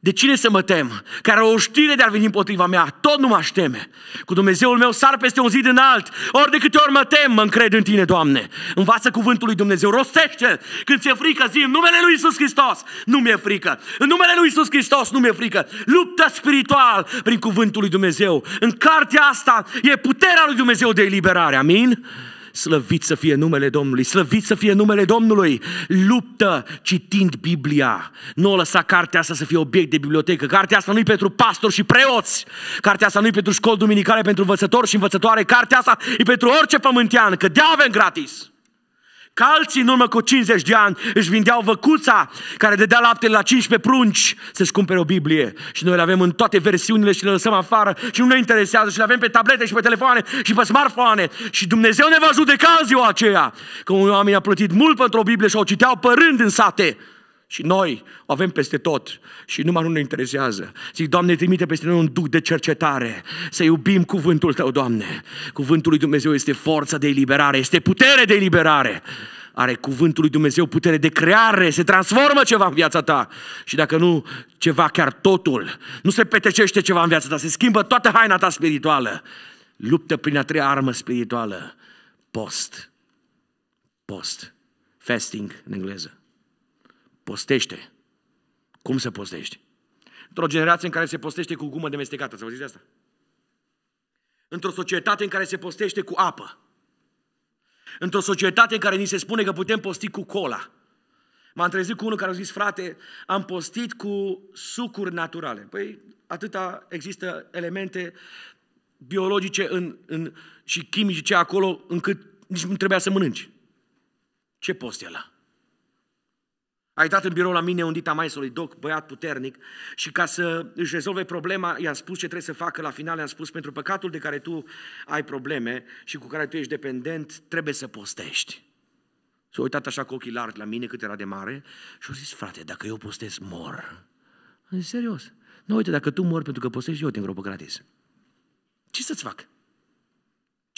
de cine să mă tem? Care o știre de-ar veni împotriva mea, tot nu mă teme. Cu Dumnezeul meu sar peste un zid înalt. Ori de câte ori mă tem, mă încred în tine, Doamne. Învață cuvântul lui Dumnezeu, rostește Când ți-e frică, zi în numele lui Isus Hristos, nu mi-e frică. În numele lui Isus Hristos, nu mi-e frică. Luptă spiritual prin cuvântul lui Dumnezeu. În cartea asta e puterea lui Dumnezeu de eliberare. Amin? Slăvit să fie numele Domnului, slăvit să fie numele Domnului. Luptă citind Biblia. Nu o lăsa cartea asta să fie obiect de bibliotecă. Cartea asta nu-i pentru pastori și preoți. Cartea asta nu-i pentru școli duminicale, pentru învățători și învățătoare. Cartea asta e pentru orice pământean, că de avem gratis. Că alții în urmă cu 50 de ani își vindeau văcuța care dădea lapte la 15 prunci să-și cumpere o Biblie. Și noi le avem în toate versiunile și le lăsăm afară și nu ne interesează și le avem pe tablete și pe telefoane și pe smartphone. Și Dumnezeu ne va judeca în ziua aceea. Că oameni a plătit mult pentru o Biblie și o citeau părând în sate. Și noi o avem peste tot și numai nu ne interesează. Zic, Doamne, trimite peste noi un duc de cercetare, să iubim cuvântul Tău, Doamne. Cuvântul lui Dumnezeu este forța de eliberare, este putere de eliberare. Are cuvântul lui Dumnezeu putere de creare, se transformă ceva în viața ta. Și dacă nu, ceva chiar totul. Nu se petrecește ceva în viața ta, se schimbă toată haina ta spirituală. Luptă prin a treia armă spirituală. Post. Post. Fasting în engleză Postește. Cum să postești? Într-o generație în care se postește cu gumă demestecată, să vă zic asta? Într-o societate în care se postește cu apă. Într-o societate în care ni se spune că putem posti cu cola. M-am trezit cu unul care a zis, frate, am postit cu sucuri naturale. Păi atâta există elemente biologice în, în, și chimice acolo încât nici nu trebuia să mănânci. Ce post e ăla? Ai dat în birou la mine un dita mai solid, Doc, băiat puternic, și ca să își rezolve problema, i-am spus ce trebuie să facă. La final i-am spus, pentru păcatul de care tu ai probleme și cu care tu ești dependent, trebuie să postești. S-a uitat așa cu ochii largi la mine cât era de mare și a zis, frate, dacă eu postez, mor. Am zis, serios. Nu, uite, dacă tu mori pentru că postești, eu te îngropă gratis. Ce să-ți fac?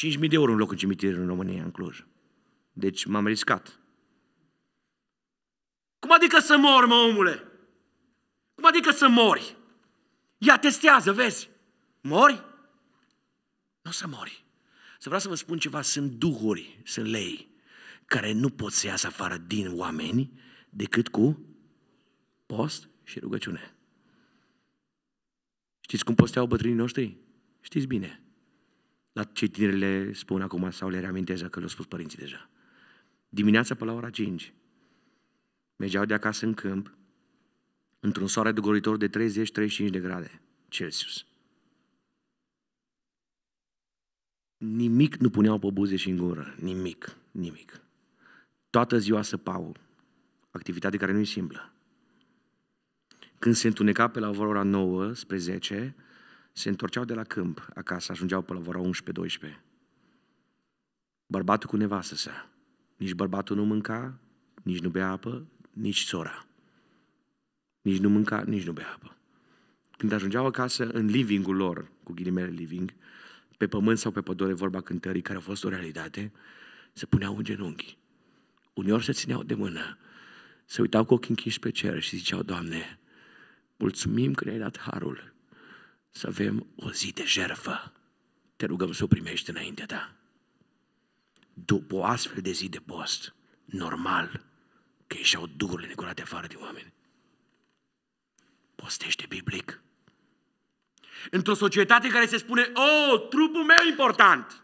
5.000 de euro un loc în în România, în Cluj. Deci m-am riscat. Cum adică să mor, mă, omule? Cum adică să mori? Ia, testează, vezi. Mori? Nu o să mori. Să vreau să vă spun ceva, sunt duhuri, sunt lei, care nu pot să iasă afară din oameni decât cu post și rugăciune. Știți cum posteau bătrânii noștri? Știți bine. La ce tinerile spun acum sau le reamintează că le-au spus părinții deja. Dimineața pe la ora 5 Mergeau de acasă în câmp, într-un soare dugoritor de 30-35 de grade Celsius. Nimic nu puneau pe buze și în gură. Nimic, nimic. Toată ziua săpau. Activitate care nu e simplă. Când se întuneca pe la ora 9 spre 10, se întorceau de la câmp acasă, ajungeau pe la ora 11-12. Bărbatul cu nevastă sa. Nici bărbatul nu mânca, nici nu bea apă, nici sora. Nici nu mânca, nici nu bea apă. Când ajungeau acasă, în livingul lor, cu ghilimele living, pe pământ sau pe pădure, vorba cântării care a fost o realitate, se puneau în genunchi. Uneori se țineau de mână, se uitau cu ochii închiși pe cer și ziceau, Doamne, mulțumim că ne-ai dat harul să avem o zi de jerfă. Te rugăm să o primești înaintea ta. După o astfel de zi de post, normal, că ieșeau duhurile necurate afară de oameni. Postește biblic. Într-o societate care se spune, o, oh, trupul meu important.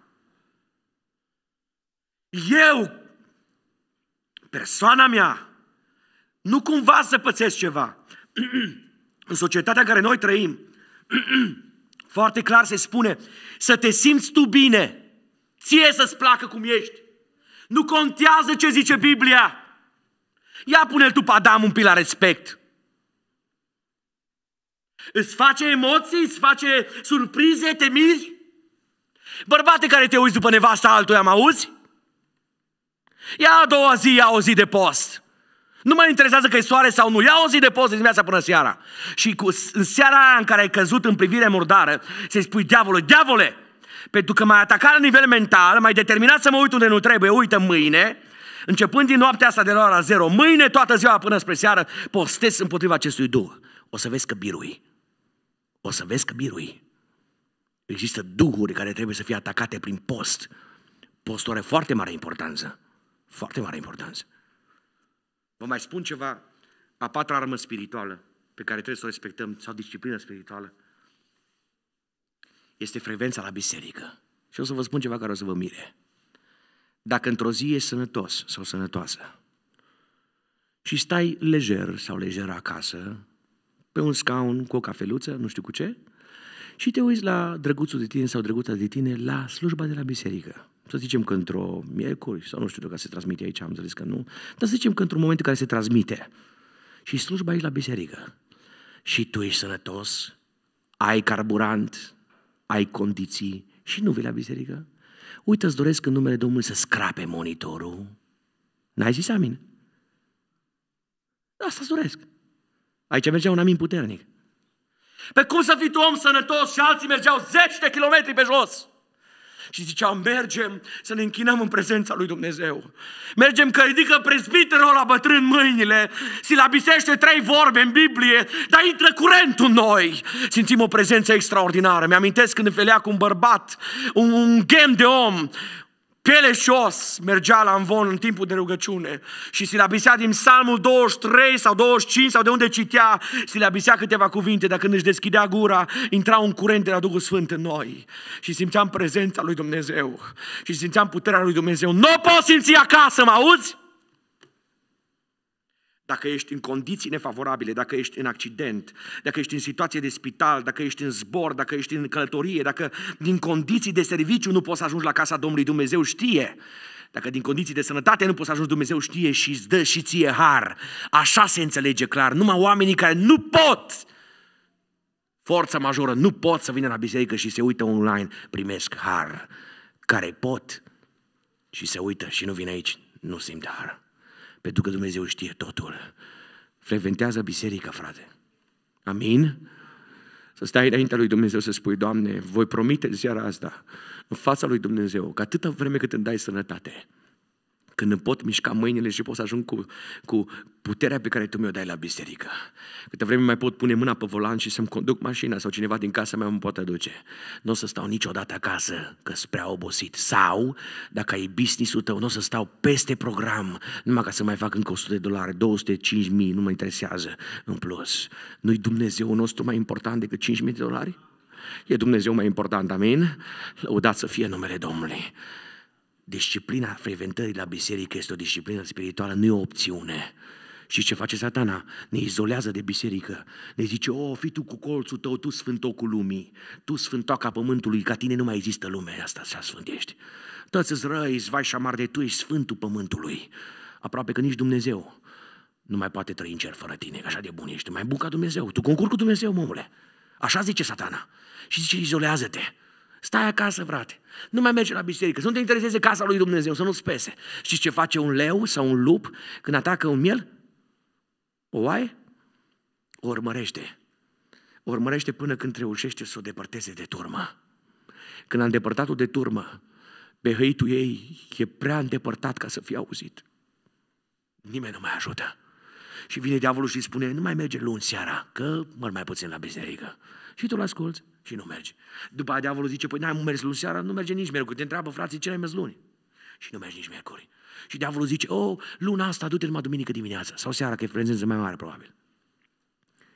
Eu, persoana mea, nu cumva să pățesc ceva. În societatea în care noi trăim, foarte clar se spune să te simți tu bine, ție să-ți placă cum ești. Nu contează ce zice Biblia, Ia pune-l tu pe Adam un pic la respect. Îți face emoții, îți face surprize, te miri? Bărbate care te uiți după nevasta altuia, am auzi? Ia a doua zi, ia o zi de post. Nu mă interesează că e soare sau nu. Ia o zi de post din dimineața până seara. Și cu, în seara aia în care ai căzut în privire murdară, să-i spui, diavole, diavole, pentru că m-ai atacat la nivel mental, m-ai determinat să mă uit unde nu trebuie, uită mâine, Începând din noaptea asta de la ora 0, mâine toată ziua până spre seară, postez împotriva acestui duh. O să vezi că birui. O să vezi că birui. Există duhuri care trebuie să fie atacate prin post. Postul are foarte mare importanță. Foarte mare importanță. Vă mai spun ceva, a patra armă spirituală pe care trebuie să o respectăm, sau disciplină spirituală, este frecvența la biserică. Și o să vă spun ceva care o să vă mire dacă într-o zi e sănătos sau sănătoasă și stai lejer sau lejer acasă, pe un scaun cu o cafeluță, nu știu cu ce, și te uiți la drăguțul de tine sau drăguța de tine la slujba de la biserică. Să zicem că într-o miercuri, sau nu știu dacă se transmite aici, am zis că nu, dar să zicem că într-un moment în care se transmite și slujba e la biserică și tu ești sănătos, ai carburant, ai condiții și nu vei la biserică? Uite, îți doresc în numele Domnului să scrape monitorul. N-ai zis amin? Da, Asta îți doresc. Aici mergea un amin puternic. Pe cum să fii tu om sănătos și alții mergeau zeci de kilometri pe jos? Și zicea, mergem să ne închinăm în prezența lui Dumnezeu. Mergem că ridică prezbiterul la bătrân mâinile, silabisește trei vorbe în Biblie, dar intră curentul noi. Simțim o prezență extraordinară. Mi-amintesc când înfelea cu un bărbat, un, un gem de om, pieleșos mergea la învon în timpul de rugăciune și silabisea din psalmul 23 sau 25 sau de unde citea, silabisea câteva cuvinte, dar când își deschidea gura, intra un curent de la Duhul Sfânt în noi și simțeam prezența lui Dumnezeu și simțeam puterea lui Dumnezeu. Nu o poți simți acasă, mă auzi? dacă ești în condiții nefavorabile, dacă ești în accident, dacă ești în situație de spital, dacă ești în zbor, dacă ești în călătorie, dacă din condiții de serviciu nu poți ajunge la casa Domnului, Dumnezeu știe. Dacă din condiții de sănătate nu poți ajunge, Dumnezeu știe și îți dă și ție har. Așa se înțelege clar. Numai oamenii care nu pot, forța majoră, nu pot să vină la biserică și se uită online, primesc har. Care pot și se uită și nu vin aici, nu simt har. Pentru că Dumnezeu știe totul. Frecventează biserica, frate. Amin? Să stai înaintea lui Dumnezeu să spui, Doamne, voi promite în seara asta, în fața lui Dumnezeu, că atâta vreme cât îmi dai sănătate, când îmi pot mișca mâinile și pot să ajung cu, cu puterea pe care Tu mi-o dai la biserică. Câte vreme mai pot pune mâna pe volan și să-mi conduc mașina sau cineva din casa mea mă poate duce. Nu o să stau niciodată acasă, că sunt prea obosit. Sau, dacă ai business-ul tău, nu o să stau peste program, numai ca să mai fac încă 100 de dolari, 205 nu mă interesează în plus. Nu-i Dumnezeu nostru mai important decât 5000 de dolari? E Dumnezeu mai important, amin? Lăudați să fie numele Domnului. Disciplina frecventării la biserică este o disciplină spirituală, nu e o opțiune. Și ce face satana? Ne izolează de biserică. Ne zice, o, oh, fi tu cu colțul tău, tu sfântocul lumii, tu sfântoaca pământului, ca tine nu mai există lumea asta să sfântești. Toți îți răi, vai și amar de tu, ești sfântul pământului. Aproape că nici Dumnezeu nu mai poate trăi în cer fără tine, așa de bun ești. Mai buca Dumnezeu, tu concur cu Dumnezeu, omule. Așa zice satana. Și zice, izolează-te. Stai acasă, frate. Nu mai merge la biserică. Să nu te intereseze casa lui Dumnezeu, să nu-ți pese. Știți ce face un leu sau un lup când atacă un miel? O ai? O urmărește. O urmărește până când reușește să o depărteze de turmă. Când a îndepărtat-o de turmă, hăitul ei e prea îndepărtat ca să fie auzit. Nimeni nu mai ajută. Și vine diavolul și spune, nu mai merge luni seara, că mă mai puțin la biserică. Și tu l-asculți și nu merge. După aia diavolul zice, păi n ai mers luni seara, nu merge nici miercuri. Te întreabă, frații, ce ai mers luni? Și nu mergi nici miercuri. Și diavolul zice, oh, luna asta, du-te numai duminică dimineața sau seara, că e prezență mai mare, probabil.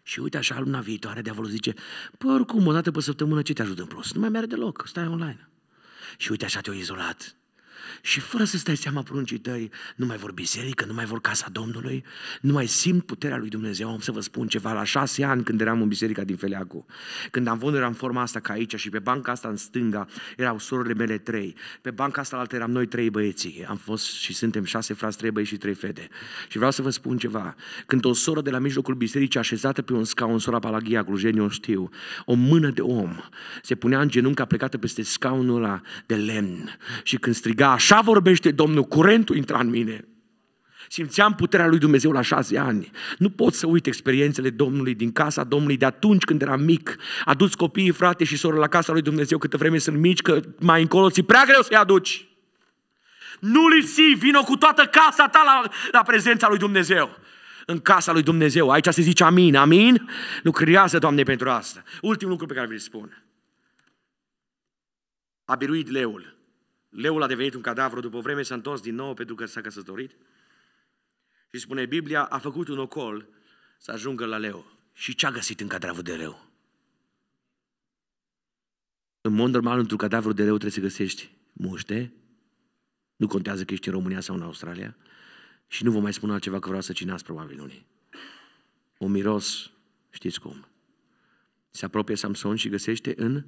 Și uite așa, luna viitoare, diavolul zice, păi oricum, o dată pe săptămână ce te ajută în plus? Nu mai merge deloc, stai online. Și uite așa te-au izolat. Și fără să-ți dai seama pruncii tăi, nu mai vor biserică, nu mai vor casa Domnului, nu mai simt puterea lui Dumnezeu. Am să vă spun ceva, la șase ani când eram în biserica din Feleacu, când am văzut, eram forma asta ca aici și pe banca asta în stânga erau surorile mele trei, pe banca asta la altă eram noi trei băieții, am fost și suntem șase frați, trei băieți și trei fete. Și vreau să vă spun ceva, când o soră de la mijlocul bisericii așezată pe un scaun, sora Palaghia, Clujeni, o știu, o mână de om se punea în genunchi plecată peste scaunul ăla de lemn și când striga Așa vorbește Domnul, curentul intra în mine. Simțeam puterea lui Dumnezeu la șase ani. Nu pot să uit experiențele Domnului din casa Domnului de atunci când eram mic. Aduți copiii, frate și soră la casa lui Dumnezeu câtă vreme sunt mici, că mai încolo ți prea greu să-i aduci. Nu lipsi, vino cu toată casa ta la, la prezența lui Dumnezeu. În casa lui Dumnezeu. Aici se zice amin, amin. Lucrează, Doamne, pentru asta. Ultimul lucru pe care vi-l spun. A biruit leul Leul a devenit un cadavru, după vreme s-a întors din nou pentru că s-a căsătorit. Și spune, Biblia a făcut un ocol să ajungă la leu. Și ce a găsit în cadavru de leu? În mod normal, într-un cadavru de leu trebuie să găsești muște, nu contează că ești în România sau în Australia, și nu vă mai spun altceva că vreau să cinați probabil unii. Un miros, știți cum. Se apropie Samson și găsește în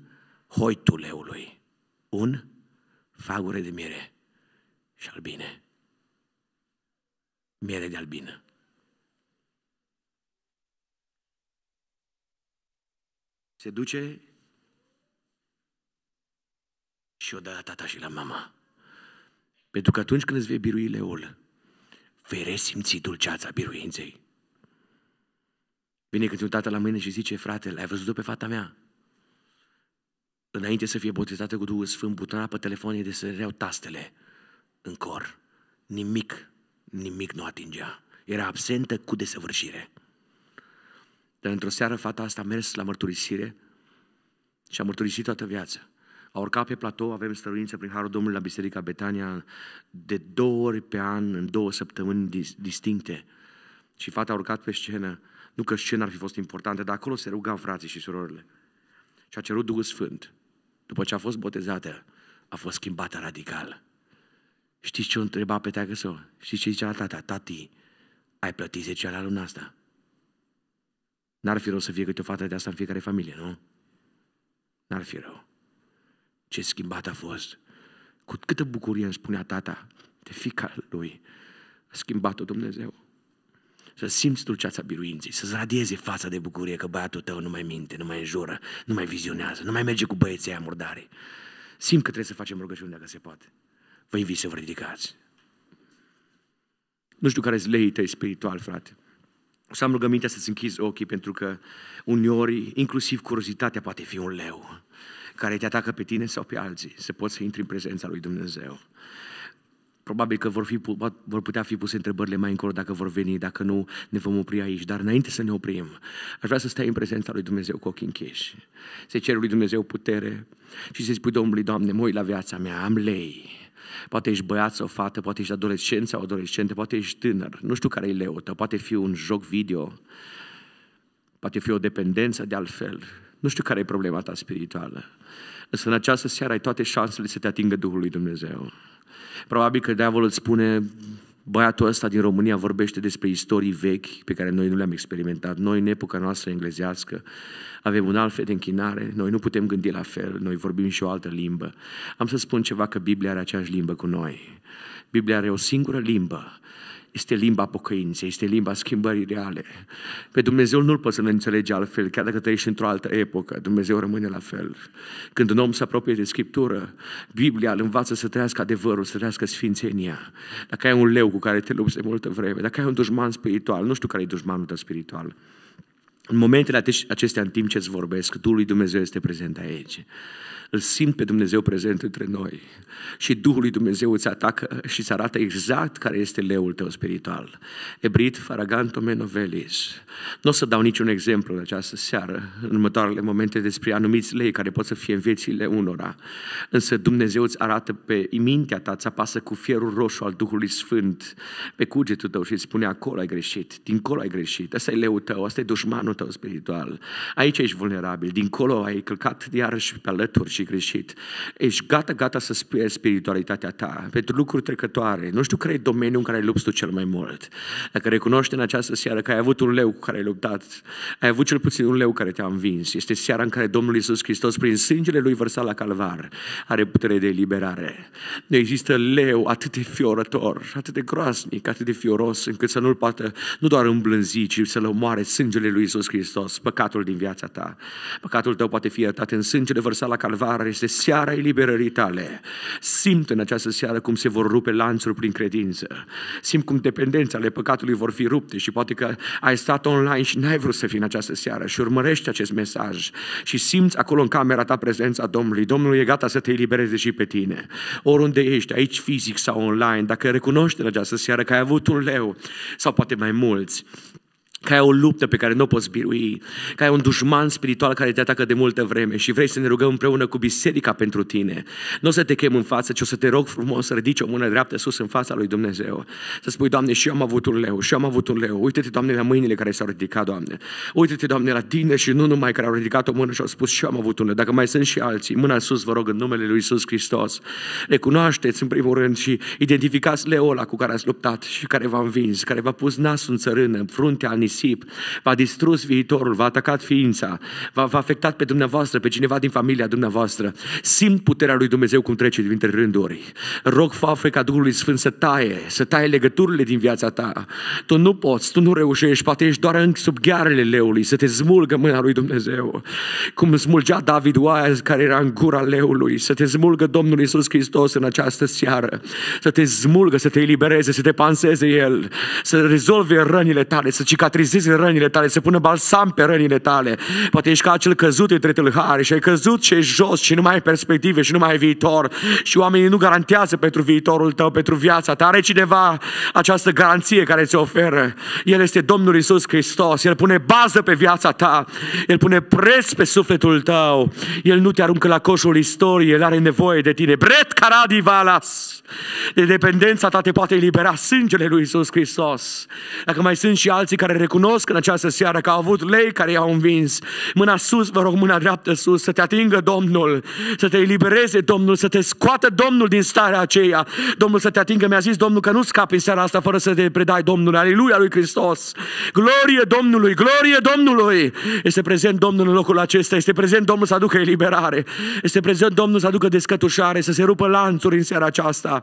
hoitul leului un fagure de miere și albine. Miere de albină. Se duce și o dă la tata și la mama. Pentru că atunci când îți vei birui leul, vei resimți dulceața biruinței. Vine câte un tată la mâine și zice, frate, l-ai văzut pe fata mea? înainte să fie botezată cu Duhul Sfânt, butona pe telefon să reau tastele în cor. Nimic, nimic nu atingea. Era absentă cu desăvârșire. Dar într-o seară fata asta a mers la mărturisire și a mărturisit toată viața. A urcat pe platou, avem stăruință prin Harul Domnului la Biserica Betania de două ori pe an, în două săptămâni distincte. Și fata a urcat pe scenă, nu că scena ar fi fost importantă, dar acolo se rugau frații și surorile. Și a cerut Duhul Sfânt după ce a fost botezată, a fost schimbată radical. Știți ce o întreba pe teagă său? Știți ce zicea la tata? Tati, ai plătit zecea luna asta? N-ar fi rău să fie câte o fată de asta în fiecare familie, nu? N-ar fi rău. Ce schimbat a fost. Cu câtă bucurie îmi spunea tata de fica lui. A schimbat-o Dumnezeu. Să simți dulceața biruinței, să-ți radieze fața de bucurie că băiatul tău nu mai minte, nu mai înjură, nu mai vizionează, nu mai merge cu băieții aia murdare. Simt că trebuie să facem rugăciune dacă se poate. Vă invit să vă ridicați. Nu știu care zleii tăi spiritual, frate. O să am rugămintea să-ți închizi ochii, pentru că uneori, inclusiv curiozitatea poate fi un leu care te atacă pe tine sau pe alții, să poți să intri în prezența lui Dumnezeu. Probabil că vor, fi, vor putea fi puse întrebările mai încolo dacă vor veni, dacă nu ne vom opri aici. Dar înainte să ne oprim, aș vrea să stai în prezența lui Dumnezeu cu ochii încheși. Se ceri lui Dumnezeu putere și să-i spui Domnului, Doamne, mă uit la viața mea, am lei. Poate ești băiat sau fată, poate ești adolescent sau adolescente, poate ești tânăr, nu știu care e leul tău, poate fi un joc video, poate fi o dependență de altfel, nu știu care e problema ta spirituală. Însă în această seară ai toate șansele să te atingă Duhul lui Dumnezeu. Probabil că diavolul îți spune, băiatul ăsta din România vorbește despre istorii vechi pe care noi nu le-am experimentat. Noi, în epoca noastră englezească, avem un alt fel de închinare, noi nu putem gândi la fel, noi vorbim și o altă limbă. Am să spun ceva că Biblia are aceeași limbă cu noi. Biblia are o singură limbă este limba pocăinței, este limba schimbării reale. Pe Dumnezeu nu-L poți să-L înțelegi altfel, chiar dacă trăiești într-o altă epocă, Dumnezeu rămâne la fel. Când un om se apropie de Scriptură, Biblia îl învață să trăiască adevărul, să trăiască sfințenia. Dacă ai un leu cu care te lupți de multă vreme, dacă ai un dușman spiritual, nu știu care e dușmanul tău spiritual, în momentele acestea, în timp ce îți vorbesc, Duhul lui Dumnezeu este prezent aici îl simt pe Dumnezeu prezent între noi. Și Duhul lui Dumnezeu îți atacă și îți arată exact care este leul tău spiritual. Ebrit faraganto menovelis. Nu o să dau niciun exemplu în această seară, în următoarele momente despre anumiți lei care pot să fie în viețile unora. Însă Dumnezeu îți arată pe mintea ta, îți apasă cu fierul roșu al Duhului Sfânt pe cugetul tău și îți spune acolo ai greșit, dincolo ai greșit, asta e leul tău, asta e dușmanul tău spiritual. Aici ești vulnerabil, dincolo ai călcat iarăși pe alături și și greșit. Ești gata, gata să spui spiritualitatea ta pentru lucruri trecătoare. Nu știu care e domeniul în care lupți tu cel mai mult. Dacă recunoști în această seară că ai avut un leu cu care ai luptat, ai avut cel puțin un leu care te-a învins. Este seara în care Domnul Isus Hristos, prin sângele Lui vărsat la calvar, are putere de eliberare. Nu există leu atât de fiorător, atât de groasnic, atât de fioros, încât să nu-l poată nu doar îmblânzi, ci să-l omoare sângele Lui Isus Hristos, păcatul din viața ta. Păcatul tău poate fi iertat în sângele vărsat la calvar, seara este seara eliberării tale. Simt în această seară cum se vor rupe lanțuri prin credință. Simt cum dependența ale păcatului vor fi rupte și poate că ai stat online și n-ai vrut să fii în această seară și urmărești acest mesaj și simți acolo în camera ta prezența Domnului. Domnul e gata să te elibereze și pe tine. Oriunde ești, aici fizic sau online, dacă recunoști în această seară că ai avut un leu sau poate mai mulți, că ai o luptă pe care nu o poți birui, că ai un dușman spiritual care te atacă de multă vreme și vrei să ne rugăm împreună cu biserica pentru tine. Nu o să te chem în față, ci o să te rog frumos să ridici o mână dreaptă sus în fața lui Dumnezeu. Să spui, Doamne, și eu am avut un leu, și eu am avut un leu. Uite-te, Doamne, la mâinile care s-au ridicat, Doamne. Uite-te, Doamne, la tine și nu numai care au ridicat o mână și au spus, și eu am avut un leu. Dacă mai sunt și alții, mâna sus, vă rog, în numele lui Isus Hristos. Recunoașteți, în primul rând, și identificați leul ăla cu care ați luptat și care v-a învins, care v-a pus nasul în țărână, în fruntea, în nisip, v-a distrus viitorul, v-a atacat ființa, v-a, v-a afectat pe dumneavoastră, pe cineva din familia dumneavoastră. Simt puterea lui Dumnezeu cum trece dintre rânduri. Rog fafre ca Duhului Sfânt să taie, să taie legăturile din viața ta. Tu nu poți, tu nu reușești, poate ești doar în sub ghearele leului, să te smulgă mâna lui Dumnezeu. Cum smulgea David oaia care era în gura leului, să te smulgă Domnul Isus Hristos în această seară, să te smulgă, să te elibereze, să te panseze El, să rezolve rănile tale, să cicatrizeze cicatrizezi rănile tale, să pună balsam pe rănile tale. Poate ești ca acel căzut între tâlhare și ai căzut și ești jos și nu mai ai perspective și nu mai ai viitor și oamenii nu garantează pentru viitorul tău, pentru viața ta. Are cineva această garanție care ți oferă. El este Domnul Isus Hristos. El pune bază pe viața ta. El pune preț pe sufletul tău. El nu te aruncă la coșul istoriei. El are nevoie de tine. Bret caradi valas. De dependența ta te poate elibera sângele lui Isus Hristos. Dacă mai sunt și alții care recunosc în această seară că au avut lei care i-au învins. Mâna sus, vă rog, mâna dreaptă sus, să te atingă Domnul, să te elibereze Domnul, să te scoată Domnul din starea aceea. Domnul să te atingă, mi-a zis Domnul că nu scapi în seara asta fără să te predai Domnul Aleluia lui Hristos! Glorie Domnului, glorie Domnului! Este prezent Domnul în locul acesta, este prezent Domnul să aducă eliberare, este prezent Domnul să aducă descătușare, să se rupă lanțuri în seara aceasta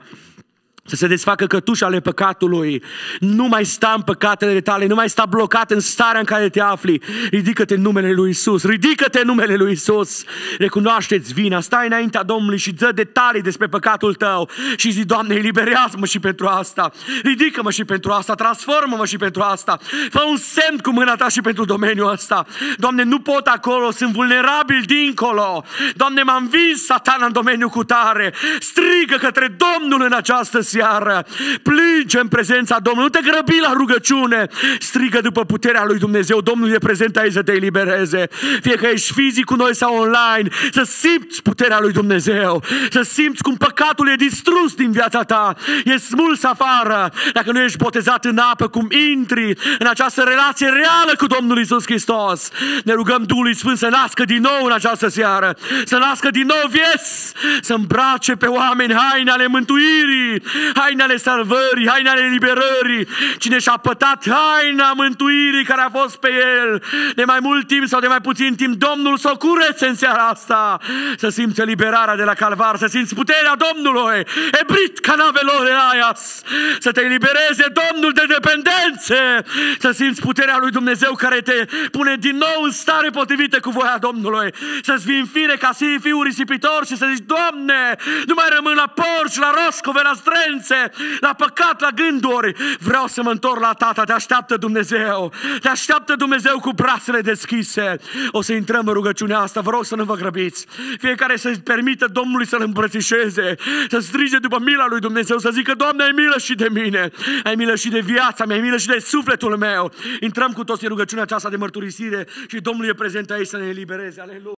să se desfacă cătușa ale păcatului. Nu mai sta în păcatele tale, nu mai sta blocat în starea în care te afli. Ridică-te în numele lui Isus, ridică-te în numele lui Isus. Recunoaște-ți vina, stai înaintea Domnului și dă detalii despre păcatul tău și zi, Doamne, eliberează-mă și pentru asta. Ridică-mă și pentru asta, transformă-mă și pentru asta. Fă un semn cu mâna ta și pentru domeniul ăsta. Doamne, nu pot acolo, sunt vulnerabil dincolo. Doamne, m am vins satana în domeniul cu tare. Strigă către Domnul în această seară seară. Plânge în prezența Domnului. Nu te grăbi la rugăciune. Strigă după puterea lui Dumnezeu. Domnul e prezent aici să te elibereze. Fie că ești fizic cu noi sau online. Să simți puterea lui Dumnezeu. Să simți cum păcatul e distrus din viața ta. E smuls afară. Dacă nu ești botezat în apă, cum intri în această relație reală cu Domnul Isus Hristos. Ne rugăm Duhului Sfânt să nască din nou în această seară. Să nască din nou vieți. Să îmbrace pe oameni haine ale mântuirii haina ale salvării, haina ale liberării. Cine și-a pătat haina mântuirii care a fost pe el de mai mult timp sau de mai puțin timp, Domnul să o curețe în seara asta, să simți eliberarea de la calvar, să simți puterea Domnului, ebrit canavelor de aias, să te elibereze Domnul de dependențe, să simți puterea lui Dumnezeu care te pune din nou în stare potrivită cu voia Domnului, să-ți vii în fire ca să fii fiul risipitor și să zici, Doamne, nu mai rămân la porci, la roscove, la străzi, suferințe, la păcat, la gânduri. Vreau să mă întorc la tată. te așteaptă Dumnezeu. Te așteaptă Dumnezeu cu brațele deschise. O să intrăm în rugăciunea asta, vă rog să nu vă grăbiți. Fiecare să-i permită Domnului să-L îmbrățișeze, să strige după mila lui Dumnezeu, să zică, Doamne, ai milă și de mine, ai milă și de viața mea, ai milă și de sufletul meu. Intrăm cu toți în rugăciunea aceasta de mărturisire și Domnul e prezent aici să ne elibereze. Aleluia!